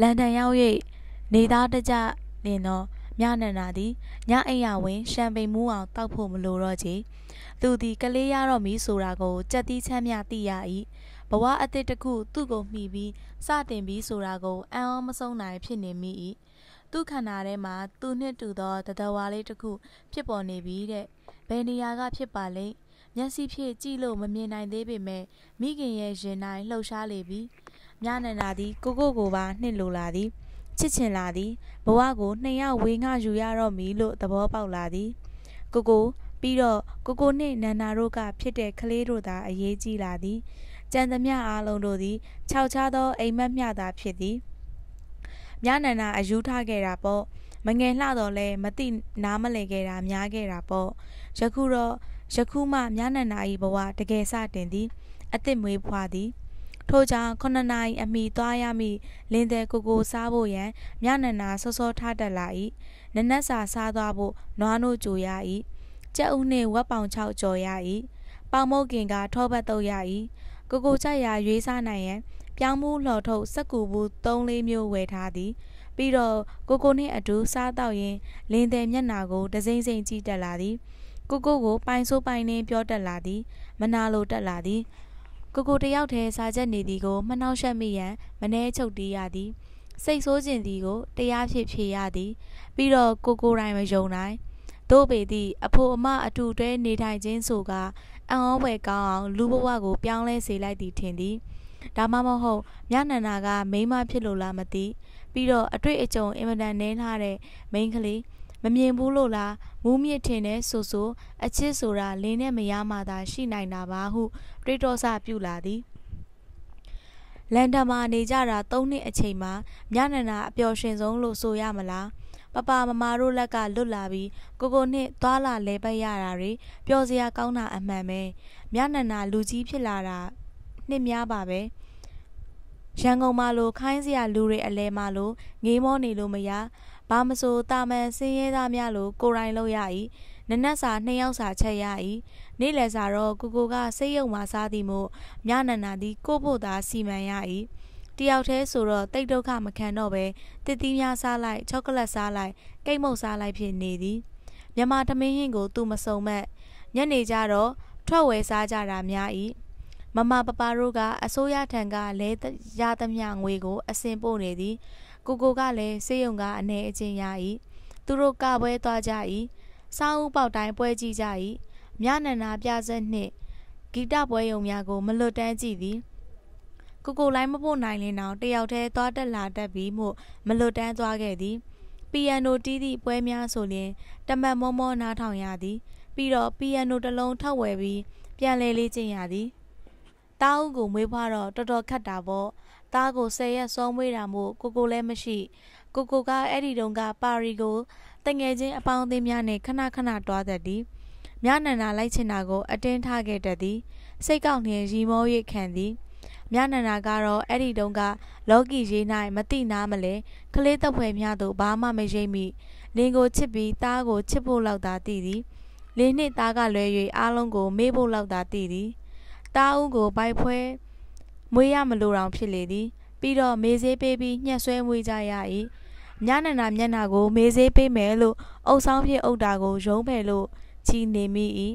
လန်ဒန်ရောက်၍နေသားတကြလင်သောမြနန္ဒာသည်ညအိမ်ရဝင်ရှမ်ပိန်မူးအောင်တောက်ဖို့မလိုတော့ချေသူသည်ကလေးရတော့မီဆိုတာကိုကြက်တီးချမ်းမြသိရ၏ဘဝအတိတ်တစ်ခုသူ့ကိုမှီပြီးစတင်ပြီးဆိုတာကိုအံ့ဩမဆုံးနိုင်ဖြစ်နေမိ၏သူခန္ဓာထဲမှာသူနှစ်တူသောတတဝါလေးတစ်ခု ဖြစ်ပေါ်နေပြီတဲ့ဘယ်နေရာကဖြစ်ပါလိမ့်မျက်စိဖြင့်ကြည့်လို့မမြင်နိုင်သေးပေမဲ့မိခင်ရဲ့ရင်တိုင်းလှုပ်ရှားလေပြီ။မြနန္ဒာသည်ကိုကိုကိုပါနှစ်လိုလာသည်ချစ်ချင်လာသည်ဘဝကိုနှစ်ယောက်ဝေငှယူရတော့မည်လို့သဘောပေါက်လာသည်ကိုကိုပြီးတော့ကိုကိုနှင့်နန္ဒာတို့ကဖြစ်တဲ့ကလေးတို့သာ အရေးကြီးလာသည်ကြံသမျှအားလုံးတို့သည်ခြောက်ခြားသောအိမ်မက်မျှသာဖြစ်သည်မြနန္ဒာအယူထားခဲ့တာပေါ့မငယ်လှတော့လဲမတိနားမလည်ခဲ့တာများခဲ့တာပေါ့ယခုတော့ယခုမှမြနန္ဒာ၏ဘဝတကယ်စတင်သည်အစ်စ်မွေးဖွားသည်ထို့ကြောင့်9နာရီအမီသွားရမည်လင်းတဲ့ကိုကိုစားဖို့ရန်မြနန္နာစောစောထတတ်လာ၏နနက်စာစားသွားဖို့နွားနို့ကြိုရ၏ကြက်ဥနှင့်ဝက်ပေါင်6ကြော်ရ၏ပေါင်မုတ်ကင်က ထောပတ်တုပ်ရ၏ကိုကိုကြက်ရရွေးစားနိုင်ရန်ပြောင်းမှုလှော်ထုတ်စက်ကူဘူး3လေးမျိုးဝယ်ထားသည်ပြီးတော့ကိုကိုနှင့်အတူစားတော့ရင် လင်းတဲ့မျက်နာကိုတစိမ့်စိမ့်ကြည့်တက်လာသည်ကိုကိုကိုပိုင်ဆိုးပိုင်နှင်းပြောတက်လာသည်မနာလိုတက်လာသည်ကိုကိုတယောက်တည်းစာချက်နေသည်ကိုမနှောက်ယှက်မိရန် မနှဲချုပ်တီးရသည်စိတ်ဆိုးခြင်းသည်ကိုတရားဖြစ်ဖြေရသည်ပြီးတော့ကိုကိုတိုင်းမယုံနိုင်တို့ပေသည့်အဖို့အမအတူတွဲနေထိုင်ခြင်းဆိုကအံ့ဩဖွယ်ကောင်းအောင်လူဘဝကိုပြောင်းလဲစေလိုက်သည်ထင်သည်ဒါမှမဟုတ်မြနန္ဒာကမိန်းမဖြစ်လို့လားမသိပြီးတော့အတွေ့အကြုံအင်မတန်နင်းထားတဲ့မိန်းကလေးမမြင်ဘူးလို့လားမူးမြစ်ထင်တဲ့ဆိုဆို အချစ်ဆိုတာလင်းနဲ့မရမှသာရှိနိုင်တာပါဟုတွေတော်စပြုလာသည်လန်ဒန်မှာနေကြတာ၃နှစ်အချိန်မှာမြနန္ဒာအပျော်ရှင်ဆုံးလို့ဆိုရမလားပပမမတို့လက်ကလွတ်လာပြီးကိုကိုနှစ်သွားလာလဲပတ်ရတာတွေပျော်စရာကောင်းတာအမှန်ပဲမြနန္ဒာလူကြီးဖြစ်လာတာနှစ်များပါပဲရန်ကုန်မှာလိုခိုင်းစရာလူတွေအလဲမှာလိုငေးမောနေလို့မရဘာမဆိုတာမန်စင်းရဲသားများလို ကိုရိုင်းလောက်ရ၏နနက်စာနှစ်ယောက်စာချက်ရ၏နေ့လယ်စာတော့ကိုကိုကစိတ်ယုံမှစားသည်မို့မြနန္နာသည်ကိုဖို့သာစီမံရ၏တယောက်တည်းဆိုတော့တိတ်ဒုက္ခမခံတော့ပဲတစ်သီးများစားလိုက်ချောကလက်စားလိုက်ကိတ်မုတ်စားလိုက်ဖြစ်နေသည်မြမသမင်းဟင်းကိုသူမစုံမဲ့ညနေကျတော့ထွက်ဝဲစားကြတာများ၏မမပပါတို့ကအစိုးရထံကလဲရသမျှငွေကို အစင်ပို့နေသည်ကိုကိုကလည်းစေယုံကအနေအချင်းရ၏သူတို့ကပွဲသွားကြ၏စောင်းဥပေါက်တိုင်းပွဲကြည့်ကြ၏မြနန္နာပြဇက်နှင့်ဂီတပွဲယုံများကိုမလွတ်တမ်းကြည့်သည်ကိုကိုလိုင်းမဖို့နိုင်လင်းအောင်တယောက်တည်းသွားတက်လာတတ်ပြီးမှမလွတ်တမ်းသွားခဲ့သည် ပီယန်နိုတီးသည့်ပွဲများဆိုလျင်တမတ်မောမောနားထောင်ရသည်ပြီးတော့ပီယန်နိုတစ်လုံးထောက်ဝယ်ပြီးပြန်လဲလေးကျင့်ရသည်တားဦးကိုမွေးဖွားတော့တော်တော်ခက်တာပေါ့သားကို10ရက်စောမွေးတာမို့ကိုကိုလည်းမရှိကိုကိုကအဲ့ဒီတုန်းကပါရီကိုတငယ်ချင်းအပေါင်းအသင်းများနဲ့ခဏခဏတွားတတ်သည်မြနန္ဒာလိုက်ချင်တာကို အတင်းထားခဲ့တတ်သည်စိတ်ကောက်နှင့်ရီမော၍ခံသည်မြနန္ဒာကတော့အဲ့ဒီတုန်းကလောကီရေး၌မတိနာမလဲကလေးသက်ဖွယ်များသို့ဘာမှမရိပ်မိလင်းကိုချစ်ပြီးသားကိုချစ်ဖို့လောက်သာတည်သည်လင်းနှင့်သားကလွဲ၍အားလုံးကိုမေ့ဖို့လောက်သာတည်သည်တားဦးကိုဘိုက်ဖွဲမွေးရမလိုတောင်ဖြစ်လေသည်ပြီးတော့မေးစေးပေးပြီးညှက်ဆွဲမွေးကြရ၏ညနန္ဒာမျက်နှာကို မေးစေးပေးမယ်လို့အုပ်ဆောင်ဖြစ်အုပ်တာကိုရုံးဖယ်လို့ချီနေမိ၏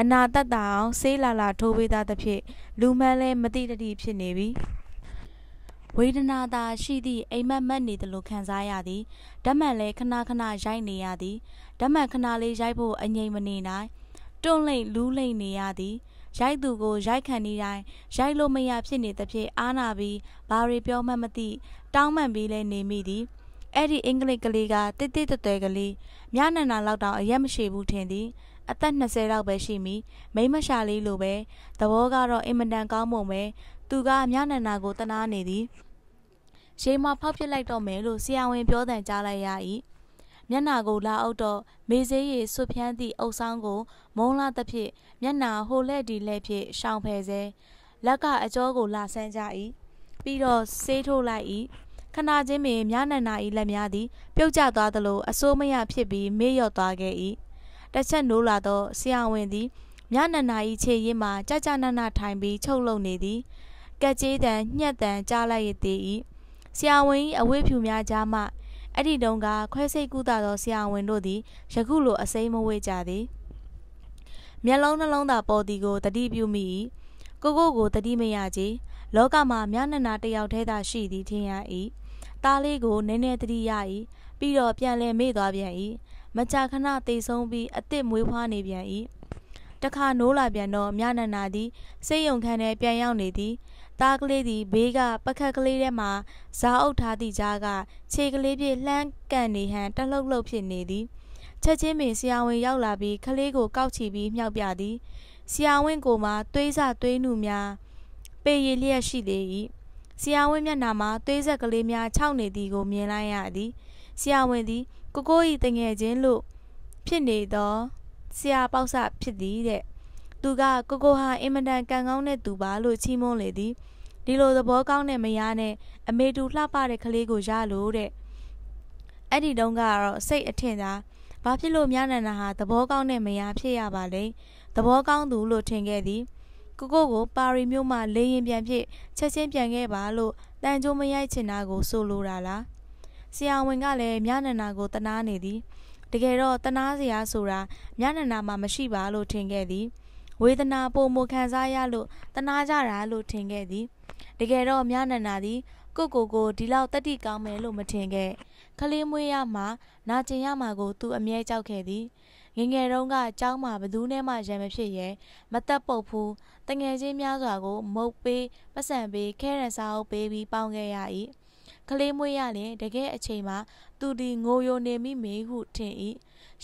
အနာတတ်တာအောင် ဆေးလာလာထိုးပေးသားသဖြင့်လူမှန်းလဲမတိတတိဖြစ်နေပြီဝေဒနာသာရှိသည့်အိမ်မက်မက်နေသလိုခံစားရသည်ဓမ္မန်လည်းခဏခဏရိုက်နေရသည်ဓမ္မန်ခဏလေးရိုက်ဖို့အငြိမ်မနေနိုင်တွန့်လိမ့်လူးလိမ့်နေရသည်ရိုက်သူကိုရိုက်ခံနေတိုင်းရိုက်လို့မရဖြစ်နေသဖြင့်အားနာပြီးဘာတွေပြောမှမသိတောင်းပန်ပြီးလဲနေမိသည်အဲ့ဒီအင်္ဂလိပ်ကလေးကတိတိတတဲကလေးညနန္နာလောက်တောင်အရက်မရှိဘူးထင်သည် အသက်20လောက်ပဲရှိမီမိမရှာလေးလိုပဲသဘောကတော့အင်မတန်ကောင်းမွန်ပဲသူကညနန္နာကိုတနာနေသည်ရှေးမဖောက်ပြစ်လိုက်တော့မယ်လို့ဆရာဝန်ပြောတဲ့ကြားလိုက်ရ၏မျက်နာကိုလာအုပ်တော့မေဆေးရီဆွဖြန်းသည့်အုပ်ဆောင်ကို မုံလာသဖြင့်မျက်နာဟိုလဲ့ဒီလဲ့ဖြင့်ရှောင်ဖယ်စေလက်ကအကျောကိုလာဆန်းကြ၏ပြီးတော့ဆေးထိုးလိုက်၏ခနာချင်းပင်မြနန္နာ၏လက်များသည် ပြုတ်ကျသွားသလိုအစိုးမရဖြစ်ပြီးမေ့လျော့သွားခဲ့၏တစ်ချက်နိုးလာတော့ဆရာဝန်သည်မြနန္နာ၏ခြေရင်းမှာကြကြနနထိုင်ပြီးချုပ်လုံနေသည်ကက်ကျေးတန်ညှက်တန်ကြားလိုက်ရသေး၏ဆရာဝန်၏အဝိဖြူများကြားမှအဲ့ဒီတုန်းကခွဲစိတ်ကုသသောဆရာဝန်တို့သည်ယခုလိုအစိမ့်မဝေ့ကြသည်မျက်လုံးနှလုံးသာပေါ်သည်ကိုတတိပြုမိကိုကိုကိုတတိမရကြီးလောကမှာမျက်နှာနာတယောက်တည်းသာရှိသည်ထင်ရ၏သားလေးကိုနည်းနည်းတတိရ၏ပြီးတော့ပြန်လဲမေ့သွားပြန်၏မကြာခဏတိတ်ဆုံးပြီးအစ်စ်မွေးဖွားနေပြန်၏တခါနိုးလာပြန်တော့မျက်နှာနာသည်စိတ်ယုံခံနဲ့ပြန်ရောက်နေသည်သားကလေးသည်ဘေးကပကတ်ကလေးထဲမှဇာအုပ်ထားသည့်ကြားကခြေကလေးဖြင့်လှမ်းကန်နေဟန် တလှုပ်လှုပ်ဖြစ်နေသည်ချက်ချင်းပင်ဆရာဝန်ရောက်လာပြီးကလေးကိုကောက်ချီပြီးမြှောက်ပြသည်ဆရာဝန်ကိုမှသွေးစသွေးနုများပေရည်လျက်ရှိသေး၏ဆရာဝန်မျက်နှာမှာသွေးဆက်ကလေးများခြောက်နေသည်ကိုမြင်လိုက်ရသည်ဆရာဝန်သည်ကိုကို၏တငယ်ချင်းလို့ဖြစ်နေသောဆရာပေါက်ဆဖြစ်သည်တဲ့သူကကိုကိုဟာအင်မတန်ကံကောင်းတဲ့သူပါလို့ချီးမွမ်းလေသည်ဒီလိုသဘောကောင်းတဲ့မယားနဲ့အမေတူလှပတဲ့ကလေးကိုရလို့တဲ့အဲ့ဒီတုန်းကတော့စိတ်အထင်သာဘာဖြစ်လို့မြနန္ဒာဟာသဘောကောင်းတဲ့မယားဖြစ်ရပါလဲသဘောကောင်းသူလို့ထင်ခဲ့သည်ကိုကိုကိုပါရီမြို့မှာလေရင်ပြန်ဖြစ်ချက်ချင်းပြန်ခဲ့ပါလို့တန်ကြိုးမရိုက်ချင်တာကိုဆိုလိုတာလားဆရာဝန်ကလည်းမြနန္ဒာကိုတနာနေသည်တကယ်တော့တနာစရာဆိုတာမြနန္ဒာမှာမရှိပါလို့ထင်ခဲ့သည်ဝေဒနာပုံမခံစားရလို့တနာကြတာလို့ထင်ခဲ့သည်တကယ်တော့မြနန္ဒာသည် ကိုကိုကိုဒီလောက်တတိကောင်းမယ်လို့မထင်ခဲ့ခလေးမွေးရမှာနာကျင်ရမှာကိုသူအမြဲကြောက်ခဲ့သည်ငငယ်တုန်းကအเจ้าမှာဘသူနဲ့မှရံမဖြစ်ရဲ့မတက်ပုတ်ဘူးတငယ်ချင်းများစွာကိုမုတ်ပေးပတ်စံပေးခဲရန်စာအုပ်ပေးပြီးပေါင်းခဲ့ရ၏ကလေးမွေးရရင်တကယ်အချိန်မှာသူဒီငိုယိုနေမိမေဟုထင်၏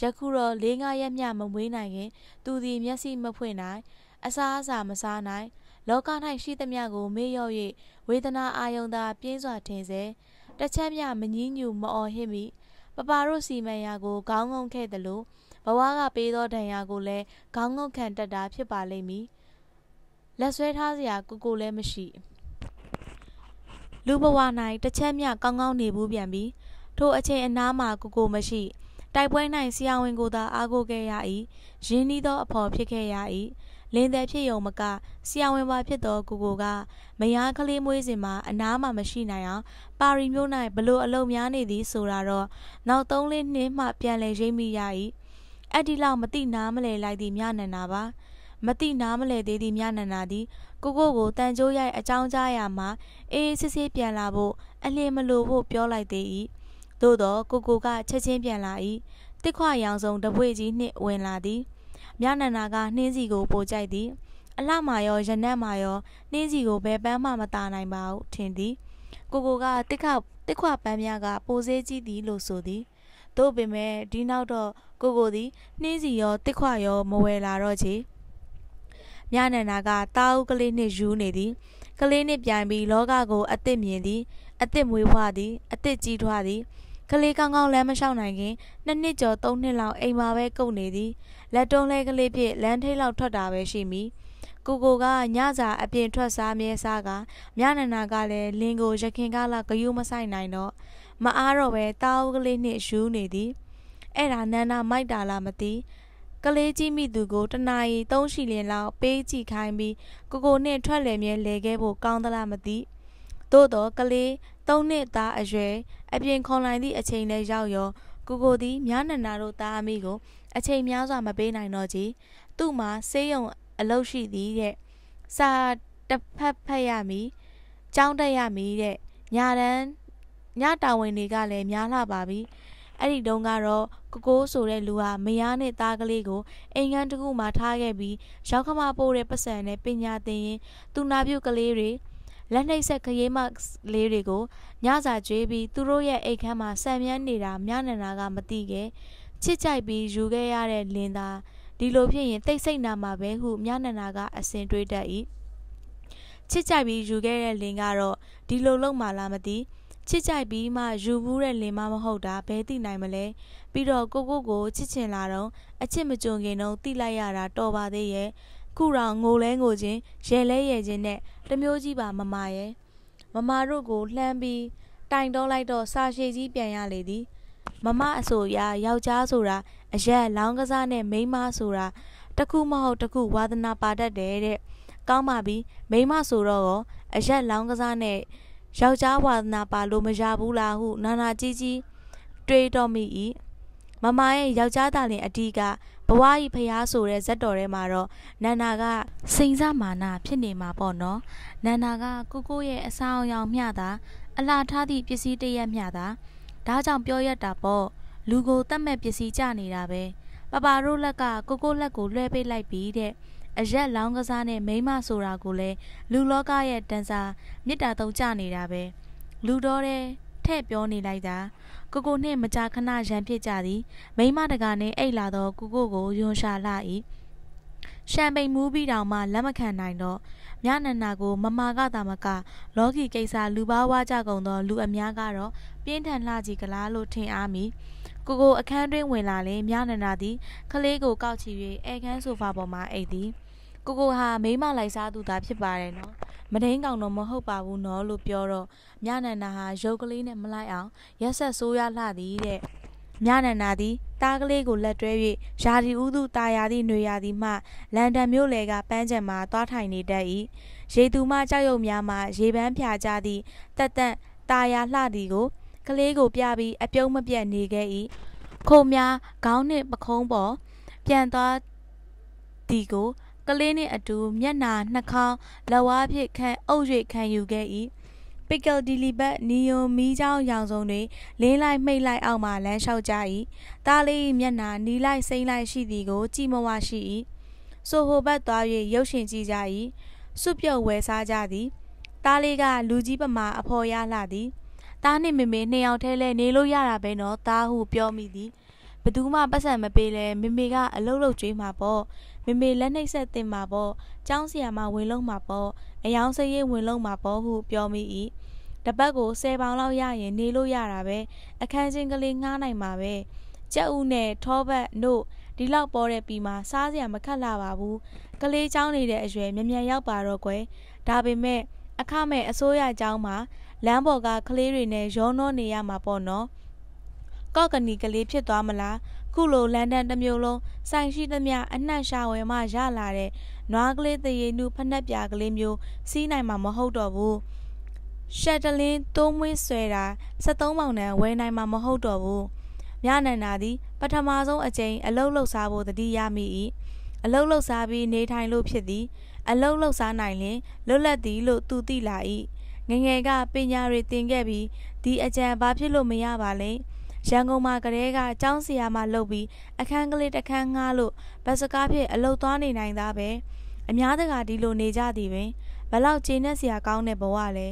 ယခုတော့၄-၅ရက်မျှမမွေးနိုင်ခင် သူဒီမျက်စိမဖွင့်နိုင်အစားအစာမစားနိုင်လောက၌ရှိသမျှကို မေ့လျော့၍ဝေဒနာအာယုံသာပြင်းစွာထင်စေတစ်ချက်မျှမငင်းညူမအော်ဟစ်မိပပတို့စီမံရာကိုခေါင်းငုံခဲ့သလိုဘဝကပေးသောဒဏ်ရာကိုလည်းခေါင်းငုံခံတတ်တာဖြစ်ပါလိမ့်မည်လက်ဆွဲထားစရာကိုကိုလည်းမရှိလူဘဝ၌တစ်ချက်မျှကောင်းကောင်းနေဘူးပြန်ပြီး ထိုအချိန်အနားမှာကိုကိုမရှိ တိုက်ပွဲ၌ဆရာဝန်ကိုသာအားကိုးခဲ့ရ၏ရင်းနှီးသောအဖော်ဖြစ်ခဲ့ရ၏လင်းသည်ဖြစ်ယုံမကဆရာဝန်ပါဖြစ်သောကိုကိုကမယားကလေးမွေးစဉ်မှာအနားမှမရှိနိုင်အောင်ပါရီမြို့၌ဘလို့အလုံများနေသည်ဆိုတာတော့နောက်သုံးလေးနှစ်မှပြန်လည်ရိပ်မိရ၏အဲ့ဒီလောက်မတိနားမလဲလိုက်သည်မြနန္နာပါမတိနားမလဲသေးသည့်မြနန္နာသည်ကိုကိုကိုတန်ကြိုးရိုက်အကြောင်းကြားရမှာအေးစစ်စစ်ပြန်လာဖို့အလင်းမလိုဖို့ပြောလိုက်သေး၏သို့တော့ကိုကိုကချက်ချင်းပြန်လာ၏တစ်ခွရောင်စုံတပွေကြီးနှင့်ဝင်လာသည်မြနန္ဒာကနှင်းစီကိုပိုကြိုက်သည်အလှမာရောရနတ်မာရောနှင်းစီကိုဘယ်ပန်းမှမတာနိုင်ပါဘူးထင်သည် ကိုကိုကတစ်ခတစ်ခွပန်းများက ပိုစေးကြည့်သည်လို့ဆိုသည်တို့ပင်မဲ့ဒီနောက်တော့ကိုကိုသည်နှင်းစီရောတစ်ခွရောမဝယ်လာတော့ချေမြနန္ဒာကတာအုပ်ကလေးနှင့်ယူနေသည်ကလေးနှင့်ပြိုင်ပြီးလောကကိုအစ်စ်မြင်သည်အစ်စ်မွေးဖွားသည်အစ်စ်ကြီးထွားသည်ကလေးကောင်းကောင်းလမ်းမလျှောက်နိုင်ခင်နှစ်နှစ်ကျော်သုံးနှစ်လောက်အိမ်မှာပဲကုန်နေသည်လက်တုံးလဲကလေးဖြင့်လမ်းထိပ်လောက်ထွက်တာပဲရှိမည်ကိုကိုကညစာအပြင်ထွက်စားမြဲစားကမြနန္နာကလည်းလင်ကိုရခင်ကလာဂယုမဆိုင်နိုင်တော့မအားတော့ပဲတာအုပ်ကလေးနှင့်ယူနေသည်အဲ့ဒါနန္နာမိုက်တာလားမသိကလေးကြီးမိသူကို တနာရီသုံးရှိလင်လောက်ပေးကြည့်ခိုင်းပြီးကိုကိုနှင့်ထွက်လေမြဲလဲခဲ့ဖို့ကောင်းသလားမသိသို့တော့ကလေးသုံးနှစ်သားအရွယ်အပြင်ခွန်လိုက်သည့်အချိန်လဲရောက်ရောကိုကိုသည်မြနန္နာတို့သားအမိကိုအချိန်များစွာမပေးနိုင်တော့ကြီးသူ့မှာဆေးရုံအလုပ်ရှိသည်တဲ့စာတစ်ဖက်ဖက်ရမည်ကြောင်းတက်ရမည်တဲ့ညာတန်းညတာဝန်တွေကလည်းများလာပါပြီအဲ့ဒီတုန်းကတော့ကိုကိုဆိုတဲ့လူဟာမယားနဲ့သားကလေးကိုအိမ်ကန်းတစ်ခုမှထားခဲ့ပြီးရောက်ခမပိုးတဲ့ပတ်စံနဲ့ပညာသင်ရင် သူနာပြုကလေးတွေလက်နှိပ်ဆက်ခရီးမလေးတွေကိုညစာကျွေးပြီးသူတို့ရဲ့အိမ်ခန်းမှာဆံမြန်းနေတာမြနန္ဒာကမသိခဲ့ချစ်ကြိုက်ပြီးယူခဲ့ရတဲ့လင်သာဒီလိုဖြစ်ရင်တိတ်ဆိတ်နာမှာပဲဟုမြနန္ဒာကအစဉ်တွေးတတ်၏ချစ်ကြိုက်ပြီးယူခဲ့တဲ့လင်ကတော့ဒီလိုလုံးမှလားမသိချစ်ကြိုက်ပြီးမှယူဘူးတဲ့လင်မမဟုတ်တာဘယ်သိနိုင်မလဲပြီးတော့ကိုကိုကိုချစ်ချင်လာတော့အချစ်မကြုံခင်တော့တိလိုက်ရတာတော်ပါသေးရဲ့ခုတော့ငိုလဲငိုချင်းရဲလဲရဲချင်းနဲ့တမျိုးကြီးပါမမရဲ့မမတို့ကိုလှမ်းပြီးတိုင်တော့လိုက်တော့စာရှည်ကြီးပြန်ရလေသည်မမအဆိုအရယောက်ျားဆိုတာအရက်လောင်းကစားနဲ့မိန်းမဆိုတာတခုမဟုတ်တခုဝါသနာပါတတ်တယ်တဲ့ကောင်းပါပြီမိန်းမဆိုတော့ရောအရက်လောင်းကစားနဲ့ယောက်ျားဝါသနာပါလို့မရဘူးလားဟုနာနာကြီးကြီးတွေးတော့မိ၏မမရဲ့ယောက်ျားသားလင်အတီးကဘဝဤဖျားဆိုတဲ့ဇက်တော်ထဲမှာတော့နန္နာကစိန်စမာနာဖြစ်နေမှာပေါ့နော်နန္နာကကိုကိုရဲ့အဆောင်ရောင်မျှတာအလှထားသည့်ပစ္စည်းတရက်မျှတာဒါကြောင့်ပြောရတာပေါ့လူကိုတတ်မဲ့ပစ္စည်းကြနေတာပဲပပါတို့လက်ကကိုကိုလက်ကိုလွှဲပေးလိုက်ပြီတဲ့အရက်လောင်းကစားနဲ့မိမဆိုတာကိုလည်းလူလောကရဲ့တန်စာမြစ်တာတုံကြနေတာပဲလူတော်တဲ့ထည့်ပြောနေလိုက်တာကိုကိုနဲ့မကြာခဏရံဖြစ်ကြသည်မိမတကနဲ့အိတ်လာတော့ကိုကိုကိုယွန်ရှာလာ၏ရှမ်ပိန်မူးပြီးတောင်မှလက်မခံနိုင်တော့မြနန္နာကိုမမာကတာမကလောကီကိစ္စလူပါဝါကြကုန်သောလူအများကတော့ပြင်းထန်လှကြည်ကလားလို့ထင်အားမိကိုကိုအခန်းတွင်ဝင်လာလေမြနန္နာသည် ခလေးကို ကောက်ချီ၍အဲခန်းဆိုဖာပေါ်မှာအိပ်သည်ကိုကိုဟာမိမလိုက်စားသူသာဖြစ်ပါတယ်နော်မဒိန်ကောင်တော့မဟုတ်ပါဘူးနော်လို့ပြောတော့မြနန္နာဟာရုပ်ကလေးနဲ့မလိုက်အောင်ရက်ဆက်ဆိုးရလှသည်တဲ့မြနန္ဒာသည်တားကလေးကိုလက်တွဲ၍ယာဒီဥသူတာယာသည့်နေရာသည်မှလန်ဒန်မြို့လယ်ကပန်းချံမှာသွားထိုင်နေတတ်၏ရေသူမကြောက်ရွံ့များမှ ရေပန်းဖြာကြသည့်တက်တန့်တာယာလှသည်ကို ကလေးကိုပြပြီး အပြုံးမပြတ်နေခဲ့၏ခုံများခေါင်းနှင့်ပခုံးပေါ်ပြန်သွားသည်ကို ကလေးနှင့်အတူမျက်နာနှာခေါင်းလက်ဝါးဖြင့်ခံအုပ်၍ခံယူခဲ့၏ Piccadilly ဘက်နီယွန်မီးချောင်းရောင်စုံတွေလင်းလိုက်မှိတ်လိုက်အောက်မှလမ်းလျှောက်ကြ၏သားလေး၏မျက်နှာနီလိုက်စိမ့်လိုက်ရှိသည်ကိုကြည်မဝရှိ၏ဆိုဟိုဘက်သွား၍ရုပ်ရှင်ကြည့်ကြ၏စွပြုတ်ဝဲစားကြသည်သားလေးကလူကြီးပမာ အဖော်ရလှသည်သားနှင့်မေမေနှစ်ယောက်ထဲလဲနေလို့ရတာပဲနော်သားဟုပြောမိသည်ဘသူမှပတ်စံမပေးလဲမေမေကအလုံးလုံးကြွေးမှာပေါ့မေမေလက်နှိပ်ဆက်တင်မှာပေါ့။ကျောင်းဆရာမဝင်လုံးမှာပေါ့။အယောင်စရေးဝင်လုံးမှာပေါ့ဟုပြောမိ၏။တပတ်ကို10ပေါင်လောက်ရရင်နေလို့ရတာပဲ။အခန်းချင်းကလေးငှားနိုင်မှာပဲ။ကြက်ဦးနဲ့ထောဘတ်တို့ဒီလောက်ပေါ်တဲ့ပြီမှာစားစရာမခက်လာပါဘူး။ကလေးကျောင်းနေတဲ့အရွယ်မြန်မြန်ရောက်ပါတော့ကွယ်။ဒါပေမဲ့အခမဲ့အစိုးရကျောင်းမှာလမ်းပေါ်ကကလေးတွေနဲ့ရောနှောနေရမှာပေါ့နော်။ကော့ကနီကလေးဖြစ်သွားမလား။ခုလိုလန်ဒန်တစ်မြို့လုံးဆိုင်ရှိသမျှအနှံ့ရှာဝယ်မှရလာတဲ့နွားကလေးတရေနုဖက်နှက်ပြာကလေးမျိုးစီးနိုင်မှာမဟုတ်တော့ဘူးရှက်တလင်းသုံးမွေးဆွဲတာ73ပေါင်တန်ဝယ်နိုင်မှာမဟုတ်တော့ဘူးမြနန္ဒာသည်ပထမဆုံးအကြိမ်အလုတ်လှုပ်ရှားဖို့တတိယမိ၏အလုတ်လှုပ်ရှားပြီးနေထိုင်လို့ဖြစ်သည် အလုတ်လှုပ်ရှားနိုင်ရင်လွတ်လပ်သည်လို့သူသိလာ၏ငငယ်ကပညာတွေသင်ခဲ့ပြီးဒီအကြံဘာဖြစ်လို့မရပါလဲ။ရန်ကုန်မှာကလေးကကျောင်းဆရာမလုပ်ပြီးအခန်းကလေးတစ်ခန်းငှားလို့ဘတ်စကားဖြင့်အလုပ်သွားနေနိုင်သားပဲအများတကာဒီလိုနေကြသည်ပင်ဘလောက်ကျေနပ်စရာကောင်းတဲ့ဘဝလဲ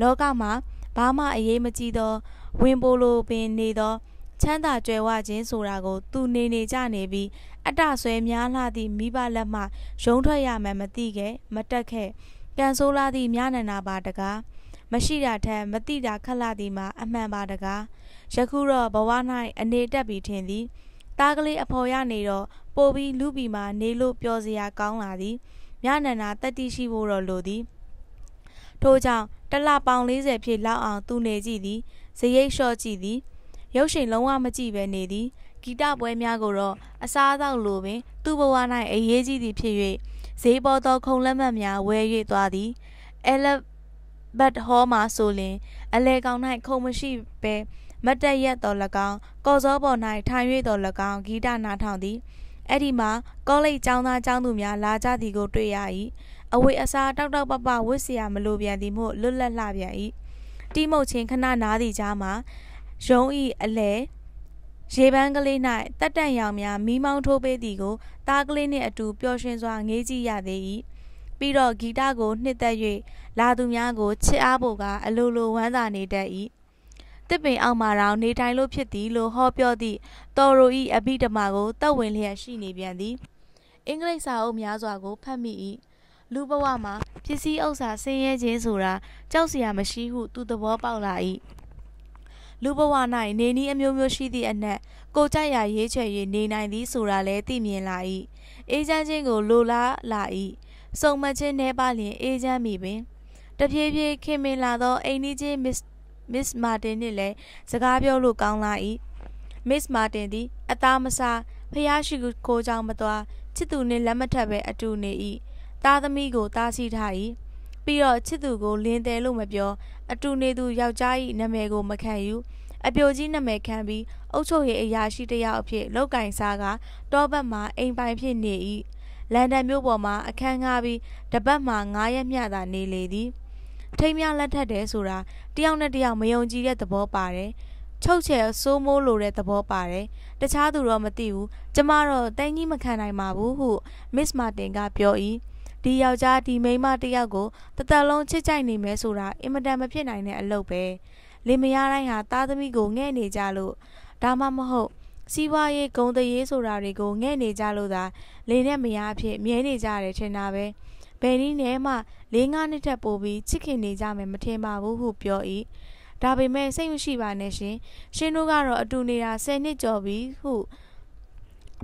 လောကမှာဘာမှအရေးမကြီးသောဝင်ပိုလိုပင်နေသောချမ်းသာကြွယ်ဝခြင်းဆိုတာကို သူနေနေကြနေပြီးအတဆွဲများလှသည့်မိဘလက်မှရုံထွက်ရမှမသိခဲ့မတက်ခဲ့ပြန်ဆိုးလာသည့်မြနန္နာပါတကားမရှိတာထက်မသိတာခက်လာသည်မှာအမှန်ပါတကားယခုတော့ဘဝ၌အနေတက်ပြီးထင်သည်တားကလေးအဖော်ရနေတော့ပိုပြီးလူပီမှာနေလို့ပြောစရာကောင်းလာသည်မြနန္ဒာတတိရှိဖို့တော့လိုသည်ထို့ကြောင့်တလပေါင်40ဖြစ်လောက်အောင် သူနေကြည့်သည်ဇရိတ်လျှော့ကြည့်သည်ရုပ်ရှင်လုံးဝမကြည့်ပဲနေသည်ဂီတပွဲများကိုတော့အစားအသောက်လိုပင် သူ့ဘဝ၌အရေးကြီးသည်ဖြစ်၍ဈေးပေါ်သောခုံလက်မှတ်များဝယ်၍သွားသည်အဲလဘတ်ဟောမှာဆိုလင်အလဲကောင်၌ခုံမရှိပဲမတ်တက်ရက်တော်၎င်းကော်စောပေါ်၌ထိုင်၍တော်၎င်းဂီတနာထောင်သည်အဲ့ဒီမှာကောလိပ်ကျောင်းသားကျောင်းသူများလာကြသည်ကိုတွေ့ရ၏အဝေးအစားတောက်တောက်ပပဝစ်စရာမလိုပြန်သည်မို့လွတ်လပ်လှပြန်၏တိမုတ်ချင်းခဏနားသည့်ကြားမှာ ရုံးဤအလဲရေပန်းကလေး၌တက်တန့်ရောင်များမီးမောင်းထိုးပေးသည်ကိုသားကလေးနှင့်အတူပျော်ရွှင်စွာငေးကြည့်ရသေး၏ပြီးတော့ဂီတကို နှစ်သက်၍လာသူများကိုချစ်အားဖို့ကအလိုလိုဝမ်းသာနေတတ်၏တစ်ပင်အောက်မှာတောင်နေထိုင်လို့ဖြစ်သည်လို့ဟောပြောသည့်တော်ရို၏အဘိဓမ္မာကိုသက်ဝင်လျက်ရှိနေပြန်သည်အင်္ဂလိပ်စာအုပ်များစွာကိုဖတ်မိ၏လူဘဝမှာပစ္စည်းဥစ္စာဆင်းရဲခြင်းဆိုတာကြောက်စရာမရှိဟုသူသဘောပေါက်လာ၏လူဘဝ၌နေနည်းအမျိုးမျိုးရှိသည့်အနက်ကိုကြိုက်ရာရေးချယ်၍နေနိုင်သည်ဆိုတာလည်းသိမြင်လာ၏အေးချမ်းခြင်းကိုလိုလားလာ၏စုံမခြင်းနှဲပါလျင် အေးချမ်းမိပင်တဖြည်းဖြည်းခင်မင်လာသောအိမ်နီးချင်းမစ္စမစ်မာတင်နှင့်လည်းစကားပြောလို့ကောင်းလာ၏မစ်မာတင်သည်အသားမစားဖျားရှိခိုးကြောင်မသွားချစ်သူနှင့်လက်မထပ်ပဲအတူနေ၏သားသမီးကိုသားစီထား၏ပြီးတော့ချစ်သူကိုလင်းတယ်လို့မပြော အတူနေသူယောက်ျား၏နာမည်ကိုမခံယူအပြိုကြီးနာမည်ခံပြီးအုပ်ချုပ်ရေးအရာရှိတယောက်အဖြစ်လောက်ကင်စားကတောဘက်မှာအိမ်ပိုင်ဖြစ်နေ၏လန်ဒန်မြို့ပေါ်မှာအခန်းငှားပြီးတပတ်မှ9ရက်မျှသာနေလေသည်။ထိမ်းများလက်ထပ်တယ်ဆိုတာတယောက်နဲ့တယောက်မယုံကြည်တဲ့သဘောပါတယ်ချုပ်ချယ်စိုးမိုးလိုတဲ့သဘောပါတယ်တခြားသူတော့မသိဘူးကျမတော့တိုင်းကြီးမခံနိုင်ပါဘူးဟုမစ္စမာတင်က ပြော၏ဒီယောက်ျားဒီမိန်းမတယောက်ကိုတသက်လုံးချစ်ကြိုက်နေမယ်ဆိုတာအင်မတန်မဖြစ်နိုင်တဲ့အလုပ်ပဲလင်မယားတိုင်းဟာသားသမီးကိုငဲ့နေကြလို့ဒါမှမဟုတ်စီးပွားရေးဂုံတရေးဆိုတာတွေကိုငဲ့နေကြလို့သာလင်နဲ့မယားအဖြစ်မြဲနေကြတယ်ထင်တာပဲ။ဘယ်နည်းနဲ့မှ၄၅နှစ်ထက်ပိုပြီးချစ်ခင်နေကြမယ်မထင်ပါဘူးဟုပြော၏ဒါပေမဲ့စိတ်မရှိပါနဲ့ရှင်ရှင်တို့ကတော့အတူနေတာ10နှစ်ကျော်ပြီဟု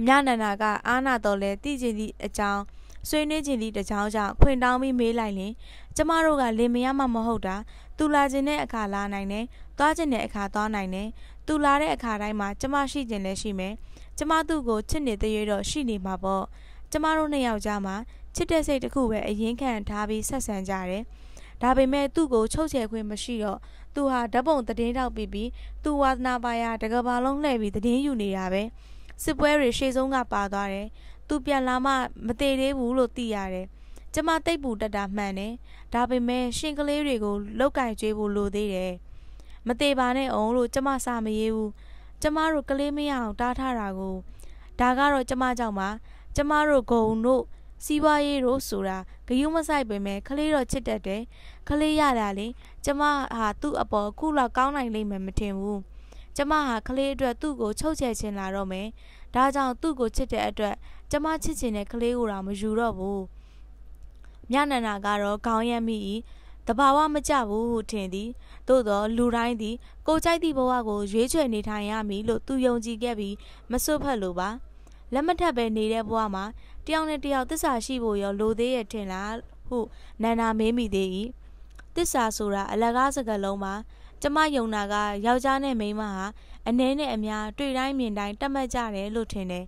မြနန္ဒာကအာနာတော်လဲတည်ခြင်းသည့်အကြောင်းဆွေးနွေးခြင်းသည့်တကြောင်းကြောင့်ခွင်တောင်းပြီးမေးလိုက်ရင်ကျမတို့ကလင်မရမှမဟုတ်တာသူလာခြင်းတဲ့အခါလာနိုင်တယ်သွားခြင်းတဲ့အခါသွားနိုင်တယ်သူလာတဲ့အခါတိုင်းမှာကျမရှိခြင်းလည်းရှိမယ်ကျမသူ့ကိုချစ်နေတဲ့ရွေတော့ရှိနေမှာပေါ့ကျမတို့နှစ်ယောက်ကြားမှာချစ်တဲ့စိတ်တစ်ခုပဲအရင်ခံထားပြီးဆက်ဆံကြတယ်။ဒါပေမဲ့သူ့ကိုချုပ်ချယ်ခွင့်မရှိတော့သူဟာဓပုံသတင်းတောက်ပြီးပြီးသူဝါသနာပါရတကဘာလုံးလှည့်ပြီးသတင်းယူနေတာပဲ။စစ်ပွဲတွေရှေ့ဆုံးကပါသွားတယ်။သူပြန်လာမှမသေးသေးဘူးလို့သိရတယ်။ကျမတိတ်ပူတက်တာမှန်တယ်။ဒါပေမဲ့ရှင်ကလေးတွေကိုလောက်ကင်ကျွေးဖို့လိုသေးတယ်။မသေးပါနဲ့အောင်လို့ကျမစာမရေးဘူး။ကျမတို့ကလေးမရအောင်တားထားတာကိုဒါကတော့ကျမကြောင့်ပါကျမတို့ဂုံတို့စီးပွားရေးတို့ဆိုတာဂယုမဆိုင်ပေမဲ့ခလေးတော့ချစ်တတ်တယ်ခလေးရတာလေကျမဟာသူ့အပေါ်ခုလောက်ကောင်းနိုင်လိမ့်မယ်မထင်ဘူးကျမဟာခလေးအတွက်သူ့ကိုချုပ်ချယ်ခြင်းလာတော့မယ်ဒါကြောင့်သူ့ကိုချစ်တဲ့အတွက်ကျမချစ်ချင်တဲ့ခလေးကိုတော့မယူတော့ဘူးမြနန္ဒာကတော့ခေါင်းရမ်းမိ၏တဘာဝမကြဘူးဟုထင်သည်သို့သောလူတိုင်းသည်ကိုကြိုက်သည့်ဘဝကိုရွေးချယ်နေထိုင်ရမည်လို့သူယုံကြည်ခဲ့ပြီးမစွတ်ဖက်လိုပါလက်မထက်ပဲနေတဲ့ဘဝမှာတယောက်နဲ့တယောက်သစ္စာရှိဖို့ရောလိုသေးရဲ့ထင်လားဟုနန္ဒာမေးမိသေး၏သစ္စာဆိုတာအလကားစကားလုံးပါကျမယုံနာကယောက်ျားနဲ့မိန်းမဟာအနှဲနဲ့အများတွေ့တိုင်းမြင်တိုင်းတတ်မှတ်ကြတယ်လို့ထင်တယ်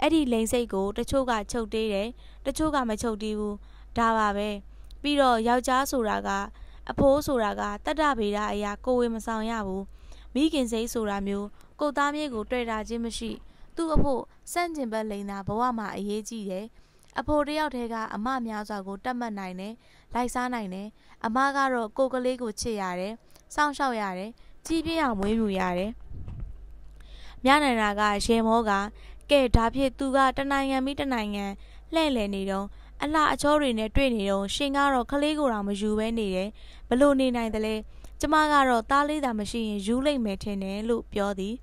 အဲ့ဒီလိန်စိတ်ကိုတချို့ကချုပ်သေးတယ်တချို့ကမချုပ်သေးဘူးဒါပါပဲပြီးတော့ယောက်ျားဆိုတာက အဖိုးဆိုတာကတတ္တဗေဒအရာကိုဝေမဆောင်ရဘူးမိခင်စိတ်ဆိုတာမျိုး ကိုသားမြေကိုတွေ့တာချင်းမရှိဘူးသူ့အဖို့စန့်ကျင်ဘက်လိန်သာဘဝမှာအရေးကြီးတယ်အဖိုတယောက်တည်းကအမများစွာကိုတတ်မှတ်နိုင်တယ်လိုက်စားနိုင်တယ်အမကတော့ကိုကလေးကိုချစ်ရတယ်စောင့်ရှောက်ရတယ်ကြီးပြင်းအောင်မွေးမြူရတယ်မြနိုင်တာကရေမောကကဲဒါဖြစ်သူကတနိုင်ငံမိတနိုင်ငံလှဲ့လည်နေတော့အလှအချောတွေနဲ့တွေ့နေတော့ရှင်ကတော့ခလေးကိုတော့မယူဘဲနေတယ်ဘလို့နေနိုင်တယ်လဲကျမကတော့သားလေးသာမရှိရင်ယူလိုက်မယ်ထင်တယ်လို့ပြောသည်